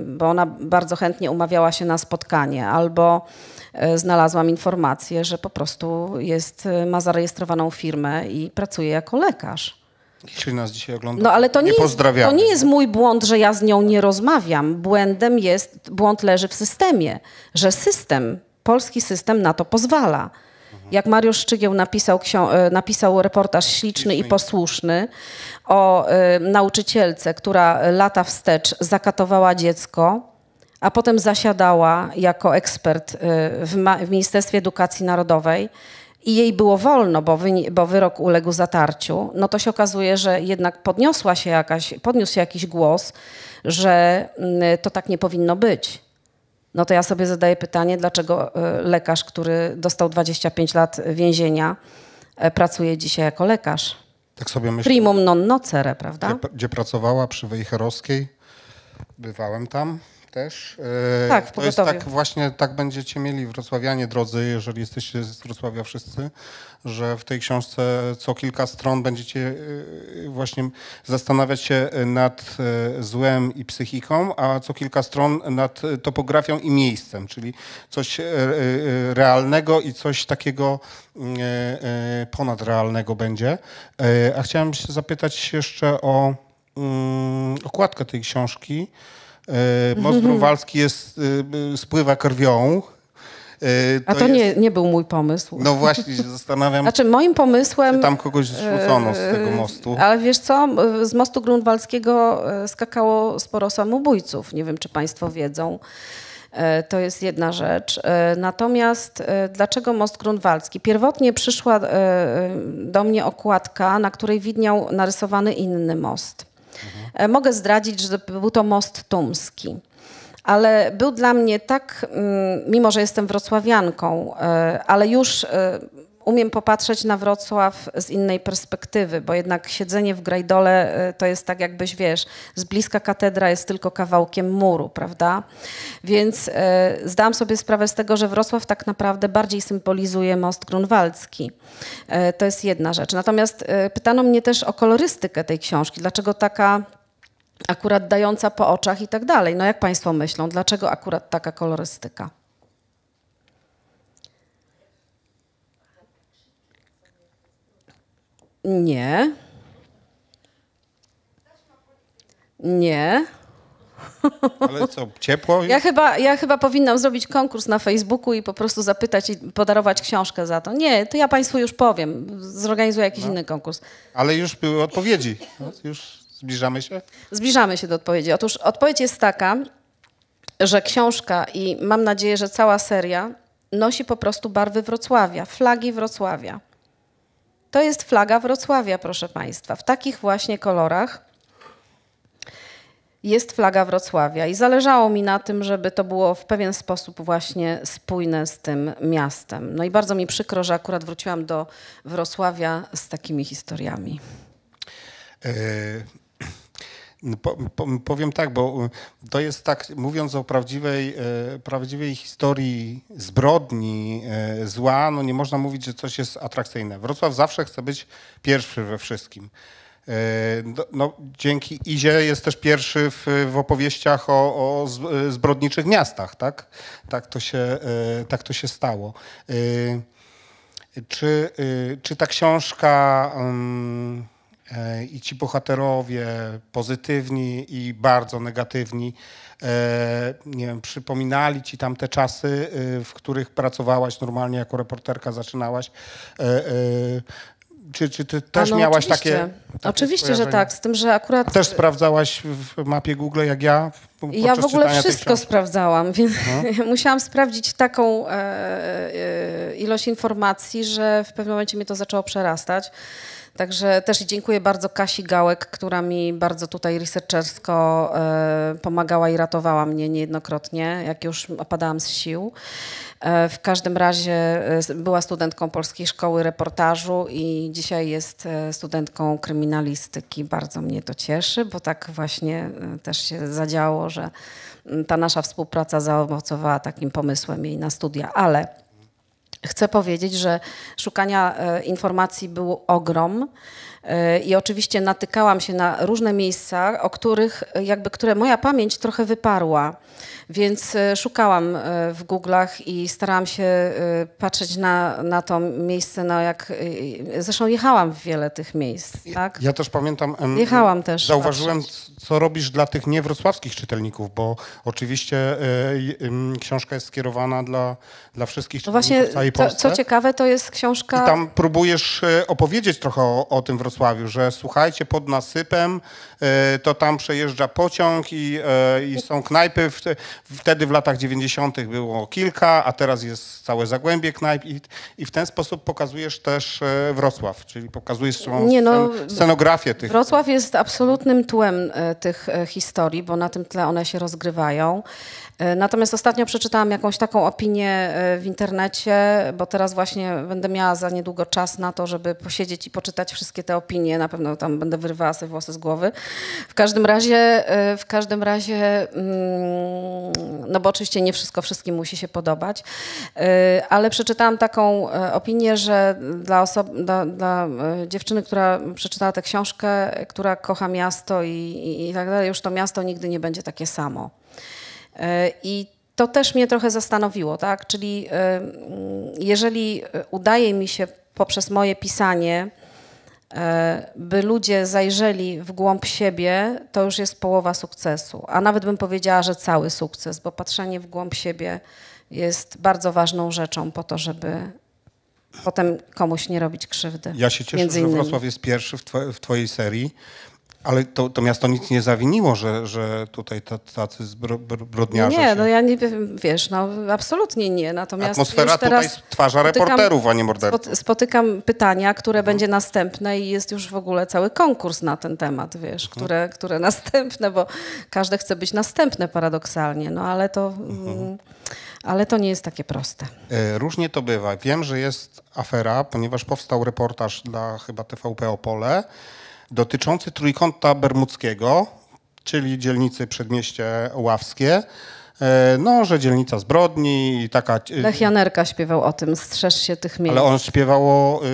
Bo ona bardzo chętnie umawiała się na spotkanie albo znalazłam informację, że po prostu jest, ma zarejestrowaną firmę i pracuje jako lekarz. Jeśli nas dzisiaj ogląda, no, ale to nie, nie jest, To nie jest mój błąd, że ja z nią nie rozmawiam. Błędem jest, błąd leży w systemie, że system, polski system na to pozwala. Jak Mariusz Szczygieł napisał, e, napisał reportaż Śliczny i Posłuszny o y, nauczycielce, która lata wstecz zakatowała dziecko, a potem zasiadała jako ekspert y, w, w Ministerstwie Edukacji Narodowej i jej było wolno, bo, wy, bo wyrok uległ zatarciu, no to się okazuje, że jednak podniosła się jakaś, podniósł się jakiś głos, że mm, to tak nie powinno być. No to ja sobie zadaję pytanie, dlaczego e, lekarz, który dostał 25 lat więzienia, e, pracuje dzisiaj jako lekarz? Tak sobie myślę. Primum non nocere, prawda? Gdzie, gdzie pracowała przy Wejherowskiej, bywałem tam też. E, tak, w to jest tak właśnie tak będziecie mieli wrocławianie drodzy, jeżeli jesteście z Wrocławia wszyscy, że w tej książce co kilka stron będziecie e, właśnie zastanawiać się nad e, złem i psychiką, a co kilka stron nad topografią i miejscem, czyli coś realnego i coś takiego ponadrealnego będzie. A chciałem się zapytać jeszcze o mm, okładkę tej książki. E, most mhm. Walski jest, e, e, spływa krwią. To A to jest... nie, nie był mój pomysł. No właśnie, się zastanawiam. Znaczy moim pomysłem... Czy tam kogoś zrzucono z tego mostu. Ale wiesz co, z mostu grunwaldzkiego skakało sporo samobójców. Nie wiem, czy państwo wiedzą. To jest jedna rzecz. Natomiast dlaczego most grunwaldzki? Pierwotnie przyszła do mnie okładka, na której widniał narysowany inny most. Mhm. E, mogę zdradzić, że był to most tumski ale był dla mnie tak, mm, mimo że jestem wrocławianką, e, ale już e, umiem popatrzeć na Wrocław z innej perspektywy, bo jednak siedzenie w Grajdole y, to jest tak jakbyś, wiesz, z bliska katedra jest tylko kawałkiem muru, prawda? Więc y, zdałam sobie sprawę z tego, że Wrocław tak naprawdę bardziej symbolizuje most grunwaldzki. Y, to jest jedna rzecz. Natomiast pytano mnie też o kolorystykę tej książki. Dlaczego taka akurat dająca po oczach i tak dalej. No jak Państwo myślą, dlaczego akurat taka kolorystyka? Nie. Nie. Ale co, ciepło? Ja chyba, ja chyba powinnam zrobić konkurs na Facebooku i po prostu zapytać i podarować książkę za to. Nie, to ja Państwu już powiem. Zorganizuję jakiś no. inny konkurs. Ale już były odpowiedzi. No, już zbliżamy się? Zbliżamy się do odpowiedzi. Otóż odpowiedź jest taka, że książka i mam nadzieję, że cała seria nosi po prostu barwy Wrocławia, flagi Wrocławia. To jest flaga Wrocławia, proszę Państwa, w takich właśnie kolorach jest flaga Wrocławia i zależało mi na tym, żeby to było w pewien sposób właśnie spójne z tym miastem. No i bardzo mi przykro, że akurat wróciłam do Wrocławia z takimi historiami. E, po, po, powiem tak, bo um, to jest tak, mówiąc o prawdziwej, e, prawdziwej historii zbrodni, e, zła, no nie można mówić, że coś jest atrakcyjne. Wrocław zawsze chce być pierwszy we wszystkim. E, no, no, dzięki Izie jest też pierwszy w, w opowieściach o, o, zbrodniczych miastach, tak? Tak to się, tak to się stało. Czy, czy ta książka. E, i ci bohaterowie pozytywni i bardzo negatywni, e, nie wiem, przypominali ci tamte czasy, e, w których pracowałaś normalnie jako reporterka, zaczynałaś. Czy, czy ty też no, no miałaś oczywiście. takie, takie Oczywiście, że tak, z tym, że akurat... też sprawdzałaś w mapie Google jak ja? Ja w ogóle wszystko sprawdzałam, więc no. musiałam sprawdzić taką e, e, ilość informacji, że w pewnym momencie mnie to zaczęło przerastać. Także też dziękuję bardzo Kasi Gałek, która mi bardzo tutaj researchersko e, pomagała i ratowała mnie niejednokrotnie, jak już opadałam z sił. E, w każdym razie e, była studentką Polskiej Szkoły Reportażu i dzisiaj jest studentką kryminalistyki. Bardzo mnie to cieszy, bo tak właśnie też się zadziało, że ta nasza współpraca zaowocowała takim pomysłem jej na studia. Ale Chcę powiedzieć, że szukania e, informacji było ogrom e, i oczywiście natykałam się na różne miejsca, o których e, jakby które moja pamięć trochę wyparła. Więc e, szukałam e, w Google'ach i starałam się e, patrzeć na, na to miejsce, no jak. Zresztą jechałam w wiele tych miejsc, tak? Ja, ja też pamiętam. Jechałam też. Zauważyłem, patrzeć. co robisz dla tych niewrocławskich czytelników, bo oczywiście książka jest skierowana dla, dla wszystkich no czytelników Właśnie, w całej Co, co ciekawe, to jest książka. I tam próbujesz opowiedzieć trochę o, o tym Wrocławiu, że słuchajcie, pod nasypem to tam przejeżdża pociąg i, i są knajpy. W, Wtedy w latach 90. było kilka, a teraz jest całe zagłębie knajp i, i w ten sposób pokazujesz też e, Wrocław, czyli pokazujesz swoją Nie, no, scenografię tych. Wrocław jest absolutnym tłem e, tych e, historii, bo na tym tle one się rozgrywają. Natomiast ostatnio przeczytałam jakąś taką opinię w internecie, bo teraz właśnie będę miała za niedługo czas na to, żeby posiedzieć i poczytać wszystkie te opinie. Na pewno tam będę wyrywała sobie włosy z głowy. W każdym razie, w każdym razie. Mm, no bo oczywiście nie wszystko wszystkim musi się podobać, y, ale przeczytałam taką e, opinię, że dla, osob- dla, dla e, dziewczyny, która przeczytała tę książkę, która kocha miasto i, i, i tak dalej, już to miasto nigdy nie będzie takie samo. E, I to też mnie trochę zastanowiło, tak? Czyli jeżeli udaje mi się poprzez moje pisanie E, by ludzie zajrzeli w głąb siebie, to już jest połowa sukcesu. A nawet bym powiedziała, że cały sukces, bo patrzenie w głąb siebie jest bardzo ważną rzeczą po to, żeby potem komuś nie robić krzywdy. Ja się cieszę, że Wrocław jest pierwszy w, twoje, w Twojej serii. Ale to, to miasto nic nie zawiniło, że, że tutaj tacy zbrodniarze. Nie, się... no ja nie wiesz, no absolutnie nie. Natomiast Atmosfera wiesz, teraz tutaj stwarza reporterów, a nie morderców. Spotykam pytania, które mhm. będzie następne i jest już w ogóle cały konkurs na ten temat, wiesz, mhm. które, które następne, bo każdy chce być następne paradoksalnie, no ale to. Mm, mhm. Ale to nie jest takie proste. E, różnie to bywa. Wiem, że jest afera, ponieważ powstał reportaż dla chyba TVP Opole, dotyczący trójkąta bermudzkiego, czyli dzielnicy przedmieście Ławskie. E, no, że dzielnica zbrodni i taka... E, Lech Janerka śpiewał o tym, strzeż się tych miejsc. Ale on śpiewał o y,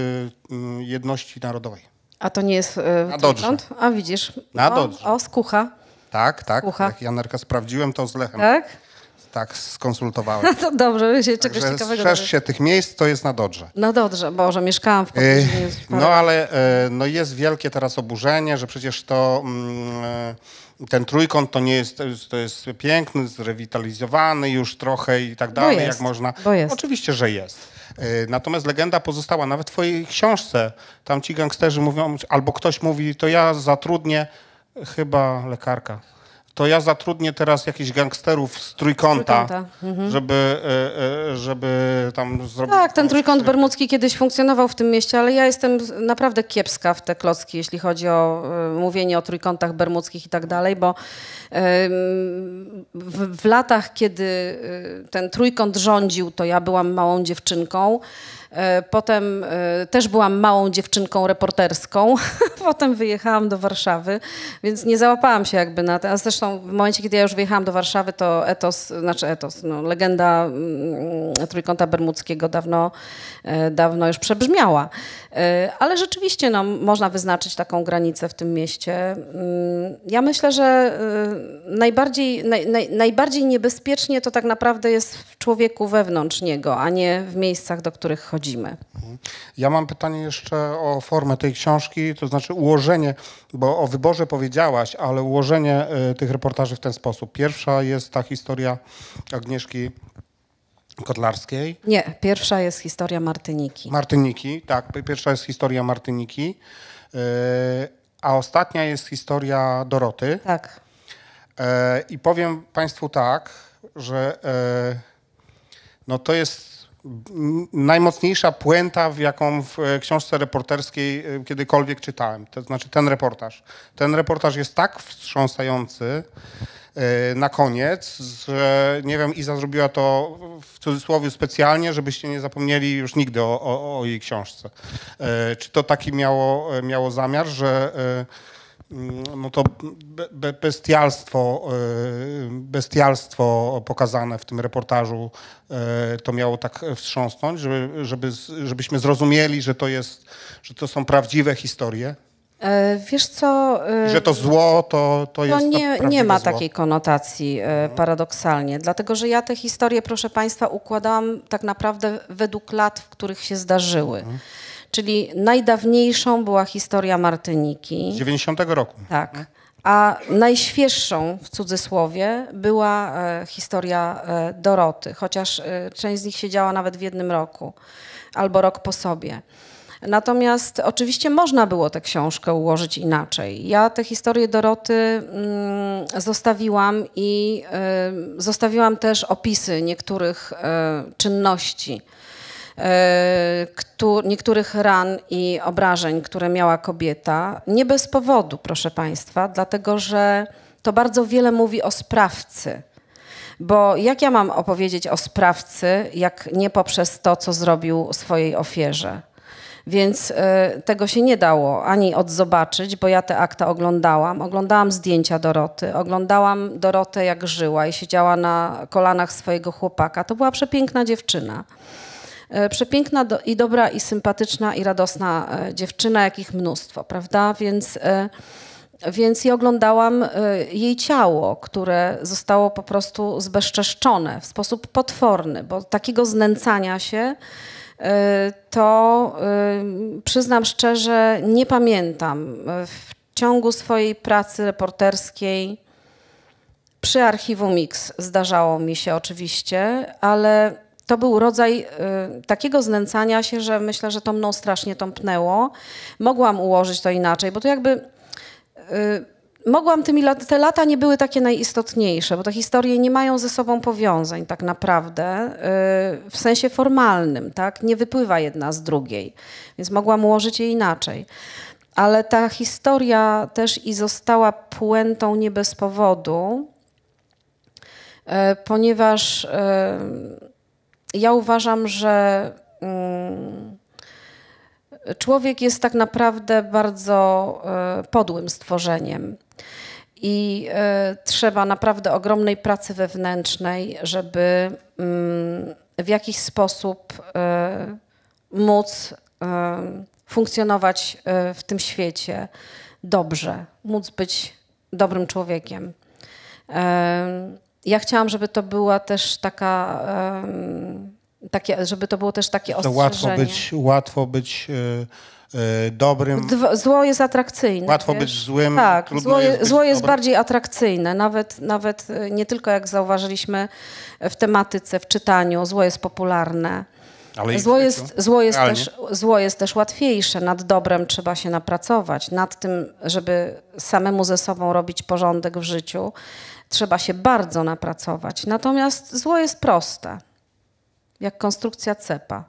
e, mm, jedności narodowej. A to nie jest y, Na trójkąt? A widzisz. Na o, Dodrze. o, skucha. Tak, tak. Skucha. Lech Janerka sprawdziłem to z Lechem. Tak? tak skonsultowałem. No to dobrze, że się czegoś Także ciekawego Szerz się tych miejsc, to jest na Dodrze. Na Dodrze, Boże, mieszkałam w e, Podgórzu. No ale e, no jest wielkie teraz oburzenie, że przecież to... Mm, e, ten trójkąt to nie jest, to jest piękny, zrewitalizowany już trochę i tak dalej, jest, jak można. Bo jest. Oczywiście, że jest. Natomiast legenda pozostała. Nawet w twojej książce tam ci gangsterzy mówią, albo ktoś mówi, to ja zatrudnię chyba lekarka to ja zatrudnię teraz jakichś gangsterów z trójkąta, z trójkąta. Mhm. żeby, e, e, żeby tam zrobić... Tak, ten trójkąt e, bermudzki kiedyś funkcjonował w tym mieście, ale ja jestem naprawdę kiepska w te klocki, jeśli chodzi o mówienie o trójkątach bermudzkich i tak dalej, bo w, w latach, kiedy ten trójkąt rządził, to ja byłam małą dziewczynką, E, potem e, też byłam małą dziewczynką reporterską. Potem wyjechałam do Warszawy, więc nie załapałam się jakby na to. A zresztą w momencie, kiedy ja już wyjechałam do Warszawy, to etos, znaczy etos, no, legenda mm, Trójkąta Bermudzkiego dawno E, dawno już przebrzmiała. E, ale rzeczywiście no, można wyznaczyć taką granicę w tym mieście. Mm, ja myślę, że e, najbardziej, naj, naj, najbardziej niebezpiecznie to tak naprawdę jest w człowieku wewnątrz niego, a nie w miejscach, do których chodzimy. Mhm. Ja mam pytanie jeszcze o formę tej książki, to znaczy ułożenie, bo o wyborze powiedziałaś, ale ułożenie tych reportaży w ten sposób. Pierwsza jest ta historia Agnieszki Kotlarskiej? Nie, pierwsza jest historia Martyniki. Martyniki, tak. Pierwsza jest historia Martyniki, e, a ostatnia jest historia Doroty. Tak. E, I powiem Państwu tak, że e, no to jest najmocniejsza puenta, w jaką w książce reporterskiej kiedykolwiek czytałem. To znaczy ten reportaż. Ten reportaż jest tak wstrząsający, Y, na koniec, że nie wiem, Iza zrobiła to w cudzysłowie specjalnie, żebyście nie zapomnieli już nigdy o, o, o jej książce. Y, czy to taki miało, y, miało zamiar, że mm, no to bestialstwo, bestialstwo pokazane w tym reportażu to miało tak wstrząsnąć, żeby, żeby, żebyśmy zrozumieli, że to, jest, że to są prawdziwe historie? E, wiesz co... E, że to zło to, to, no to nie, nie ma zło. takiej konotacji e, mhm. paradoksalnie, dlatego że ja te historie, proszę Państwa, układałam tak naprawdę według lat, w których się zdarzyły. Mhm. Czyli najdawniejszą była historia Martyniki. Z 90 roku. Tak. Mhm. A najświeższą w cudzysłowie była historia Doroty, chociaż część z nich siedziała nawet w jednym roku albo rok po sobie. Natomiast oczywiście można było tę książkę ułożyć inaczej. Ja tę historię Doroty mm, zostawiłam i y, zostawiłam też opisy niektórych y, czynności y, niektórych ran i obrażeń, które miała kobieta. Nie bez powodu, proszę Państwa, dlatego że to bardzo wiele mówi o sprawcy. Bo jak ja mam opowiedzieć o sprawcy, jak nie poprzez to, co zrobił swojej ofierze? Więc y, tego się nie dało ani odzobaczyć, bo ja te akta oglądałam. Oglądałam zdjęcia Doroty, oglądałam Dorotę jak żyła i siedziała na kolanach swojego chłopaka. To była przepiękna dziewczyna. Y, przepiękna do, i dobra, i sympatyczna, i radosna y, dziewczyna, jakich mnóstwo, prawda? Więc, więc ja oglądałam jej ciało, które zostało po prostu zbezczeszczone w sposób potworny, bo takiego znęcania się Y, to y, przyznam szczerze, nie pamiętam y, w ciągu swojej pracy reporterskiej. Przy archiwum Mix zdarzało mi się oczywiście, ale to był rodzaj takiego znęcania się, że myślę, że to mną strasznie tąpnęło. Mogłam ułożyć to inaczej, bo to jakby mogłam tymi lat, te lata nie były takie najistotniejsze, bo te historie nie mają ze sobą powiązań tak naprawdę y, w sensie formalnym, tak? Nie wypływa jedna z drugiej, więc mogłam ułożyć je inaczej. Ale ta historia też i została puentą nie bez powodu, y, ponieważ y, ja uważam, że mm, człowiek jest tak naprawdę bardzo podłym stworzeniem. I e, trzeba naprawdę ogromnej pracy wewnętrznej, żeby mm, w jakiś sposób e, móc e, funkcjonować w tym świecie dobrze, móc być dobrym człowiekiem. Ja chciałam, żeby to była też taka, takie, żeby to było też takie ostrzeżenie. To łatwo być, łatwo być E, dobrym. Zło jest atrakcyjne. Łatwo wiesz? być złym. Tak, zło, jest, zło jest bardziej atrakcyjne. Nawet, nawet e, nie tylko jak zauważyliśmy w tematyce, w czytaniu, zło jest popularne. Ale zło, jest, zło, jest też, zło jest też łatwiejsze. Nad dobrem trzeba się napracować. Nad tym, żeby samemu ze sobą robić porządek w życiu, trzeba się bardzo napracować. Natomiast zło jest proste, jak konstrukcja cepa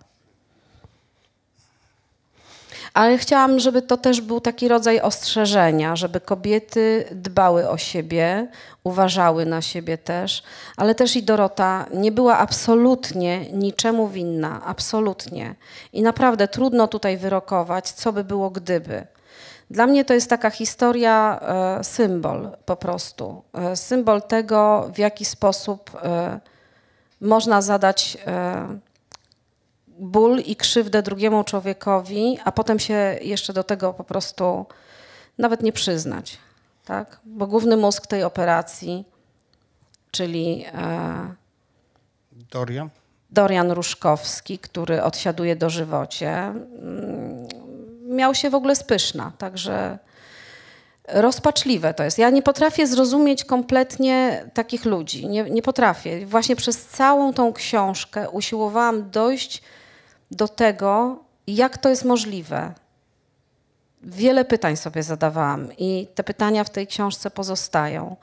ale chciałam, żeby to też był taki rodzaj ostrzeżenia, żeby kobiety dbały o siebie, uważały na siebie też, ale też i Dorota nie była absolutnie niczemu winna, absolutnie. I naprawdę trudno tutaj wyrokować, co by było gdyby. Dla mnie to jest taka historia, e, symbol po prostu. E, symbol tego, w jaki sposób e, można zadać ból i krzywdę drugiemu człowiekowi, a potem się jeszcze do tego po prostu nawet nie przyznać. Tak? Bo główny mózg tej operacji, czyli e, Dorian. Dorian Różkowski, który odsiaduje dożywocie, mm, miał się w ogóle spyszna, także rozpaczliwe to jest. Ja nie potrafię zrozumieć kompletnie takich ludzi. Nie, nie potrafię. Właśnie przez całą tą książkę usiłowałam dojść do tego, jak to jest możliwe. Wiele pytań sobie zadawałam i te pytania w tej książce pozostają.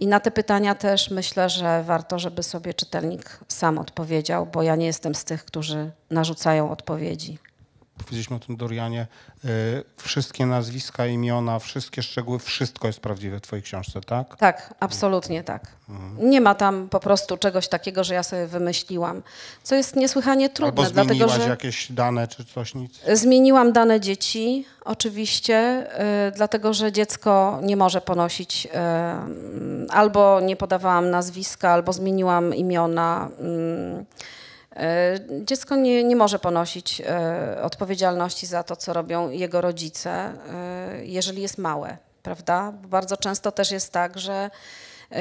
I na te pytania też myślę, że warto, żeby sobie czytelnik sam odpowiedział, bo ja nie jestem z tych, którzy narzucają odpowiedzi powiedzieliśmy o tym Dorianie, y, wszystkie nazwiska, imiona, wszystkie szczegóły, wszystko jest prawdziwe w twojej książce, tak? Tak, absolutnie tak. Nie ma tam po prostu czegoś takiego, że ja sobie wymyśliłam, co jest niesłychanie trudne. Albo zmieniłaś dlatego, że jakieś dane czy coś? Nic? Zmieniłam dane dzieci, oczywiście, y, dlatego, że dziecko nie może ponosić, y, albo nie podawałam nazwiska, albo zmieniłam imiona, mm, E, dziecko nie, nie może ponosić e, odpowiedzialności za to, co robią jego rodzice, e, jeżeli jest małe, prawda? Bo bardzo często też jest tak, że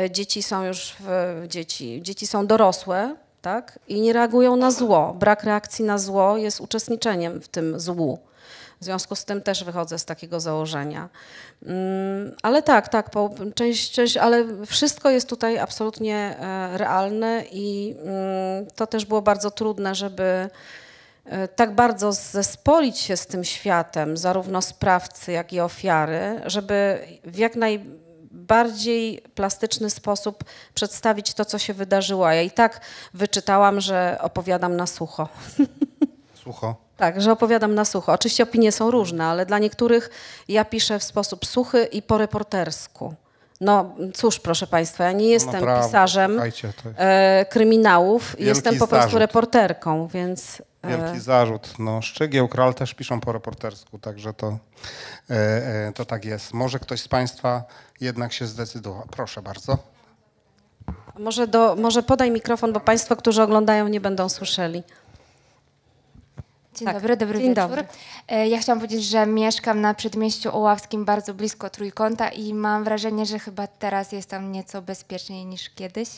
dzieci są już w, dzieci, dzieci są dorosłe, tak? I nie reagują na zło. Brak reakcji na zło jest uczestniczeniem w tym złu. W związku z tym też wychodzę z takiego założenia. Mm, ale tak, tak, po, część, część, ale wszystko jest tutaj absolutnie e, realne i mm, to też było bardzo trudne, żeby e, tak bardzo zespolić się z tym światem, zarówno sprawcy, jak i ofiary, żeby w jak najbardziej plastyczny sposób przedstawić to, co się wydarzyło. Ja i tak wyczytałam, że opowiadam na sucho. sucho. Tak, że opowiadam na sucho. Oczywiście opinie są różne, ale dla niektórych ja piszę w sposób suchy i po reportersku. No cóż, proszę Państwa, ja nie no, jestem pisarzem e, kryminałów, jestem po prostu reporterką, więc... E... Wielki zarzut. No, Szczygieł, Kral też piszą po reportersku, także to, e, e, to tak jest. Może ktoś z Państwa jednak się zdecydował. Proszę bardzo. Może, do, może podaj mikrofon, bo Państwo, którzy oglądają, nie będą słyszeli. Dzień tak. dobry, dobry Dzień wieczór. Dobry. E, ja chciałam powiedzieć, że mieszkam na Przedmieściu Oławskim, bardzo blisko Trójkąta i mam wrażenie, że chyba teraz jest tam nieco bezpieczniej niż kiedyś.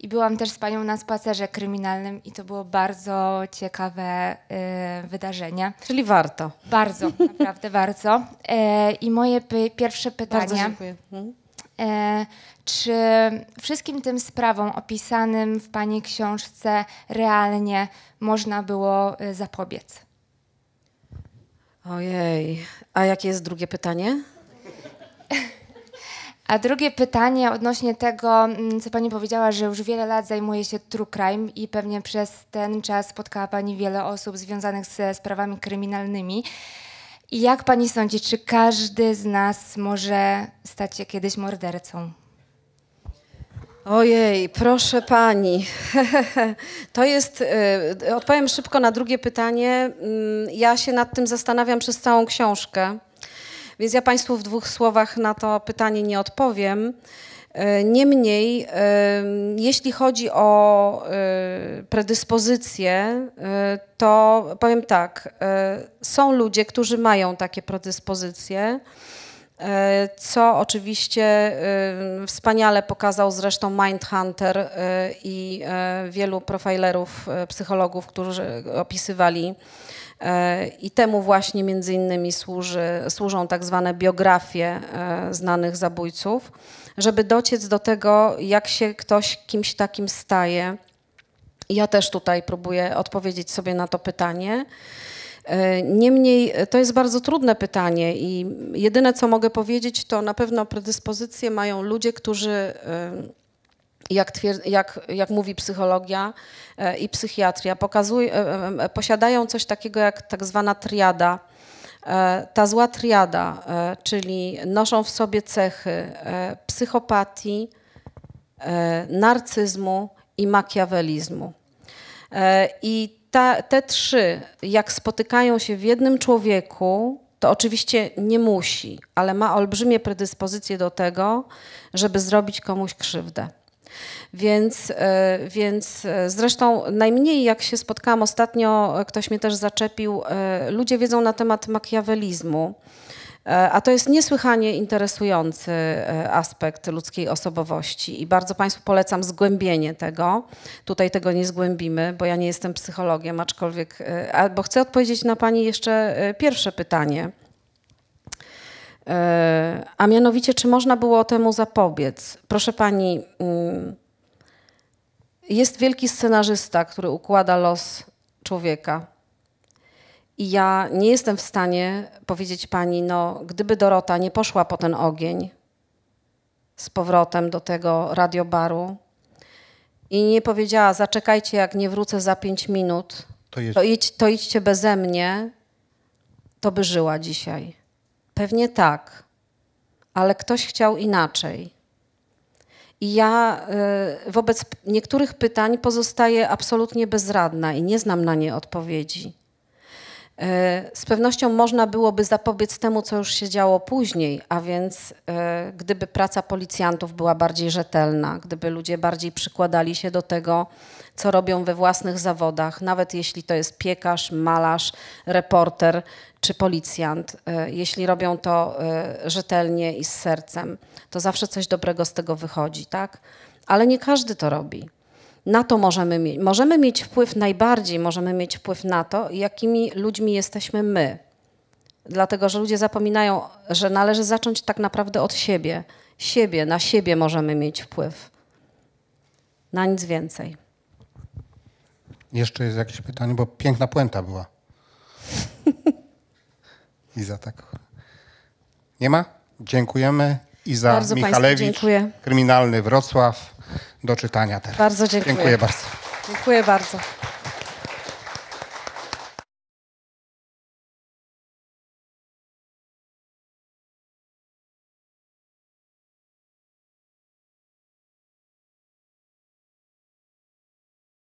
I byłam też z panią na spacerze kryminalnym i to było bardzo ciekawe y, wydarzenie. Czyli warto. Bardzo, naprawdę bardzo. Y, I moje pierwsze pytanie. Bardzo dziękuję. Mhm. Czy wszystkim tym sprawom opisanym w Pani książce realnie można było y, zapobiec? Ojej, a jakie jest drugie pytanie? A drugie pytanie odnośnie tego, mm, co Pani powiedziała, że już wiele lat zajmuje się true crime i pewnie przez ten czas spotkała Pani wiele osób związanych ze sprawami kryminalnymi. I jak Pani sądzi, czy każdy z nas może stać się kiedyś mordercą? Ojej, proszę pani. To jest, y, odpowiem szybko na drugie pytanie. Mm, ja się nad tym zastanawiam przez całą książkę, więc ja państwu w dwóch słowach na to pytanie nie odpowiem. Y, niemniej, y, jeśli chodzi o predyspozycje, to powiem tak, są ludzie, którzy mają takie predyspozycje. E, co oczywiście e, wspaniale pokazał zresztą Mindhunter e, i wielu profilerów, psychologów, którzy opisywali. I temu właśnie między innymi służy, służą tak zwane biografie znanych zabójców, żeby dociec do tego, jak się ktoś kimś takim staje. Ja też tutaj próbuję odpowiedzieć sobie na to pytanie. Niemniej e, to jest bardzo trudne pytanie i jedyne co mogę powiedzieć to na pewno predyspozycje mają ludzie, którzy e, jak, jak, jak mówi psychologia e, i psychiatria, pokazuj, posiadają coś takiego jak tak zwana triada. Ta zła triada, czyli noszą w sobie cechy psychopatii, narcyzmu i makiawelizmu. I ta, te trzy, jak spotykają się w jednym człowieku, to oczywiście nie musi, ale ma olbrzymie predyspozycje do tego, żeby zrobić komuś krzywdę. Więc, e, więc e, zresztą najmniej jak się spotkałam ostatnio, e, ktoś mnie też zaczepił, ludzie wiedzą na temat makiawelizmu E, a to jest niesłychanie interesujący e, aspekt ludzkiej osobowości i bardzo Państwu polecam zgłębienie tego. Tutaj tego nie zgłębimy, bo ja nie jestem psychologiem, aczkolwiek, e, bo chcę odpowiedzieć na Pani jeszcze pierwsze pytanie. A mianowicie, czy można było temu zapobiec? Proszę Pani, mm, jest wielki scenarzysta, który układa los człowieka i ja nie jestem w stanie powiedzieć pani, no, gdyby Dorota nie poszła po ten ogień z powrotem do tego radiobaru i nie powiedziała, zaczekajcie, jak nie wrócę za pięć minut, to, to, idź, to idźcie beze mnie, to by żyła dzisiaj. Pewnie tak, ale ktoś chciał inaczej. I ja y, wobec niektórych pytań pozostaję absolutnie bezradna i nie znam na nie odpowiedzi. E, z pewnością można byłoby zapobiec temu, co już się działo później, a więc e, gdyby praca policjantów była bardziej rzetelna, gdyby ludzie bardziej przykładali się do tego, co robią we własnych zawodach, nawet jeśli to jest piekarz, malarz, reporter czy policjant, e, jeśli robią to rzetelnie i z sercem, to zawsze coś dobrego z tego wychodzi, tak? Ale nie każdy to robi na to możemy mieć. Możemy mieć wpływ najbardziej, możemy mieć wpływ na to, jakimi ludźmi jesteśmy my. Dlatego, że ludzie zapominają, że należy zacząć tak naprawdę od siebie. Siebie, na siebie możemy mieć wpływ. Na nic więcej. Jeszcze jest jakieś pytanie, bo piękna puenta była. Iza, tak. Nie ma? Dziękujemy. Iza Bardzo Michalewicz, dziękuję. Kryminalny Wrocław do czytania teraz. Bardzo dziękuję. Dziękuję bardzo. Dziękuję bardzo.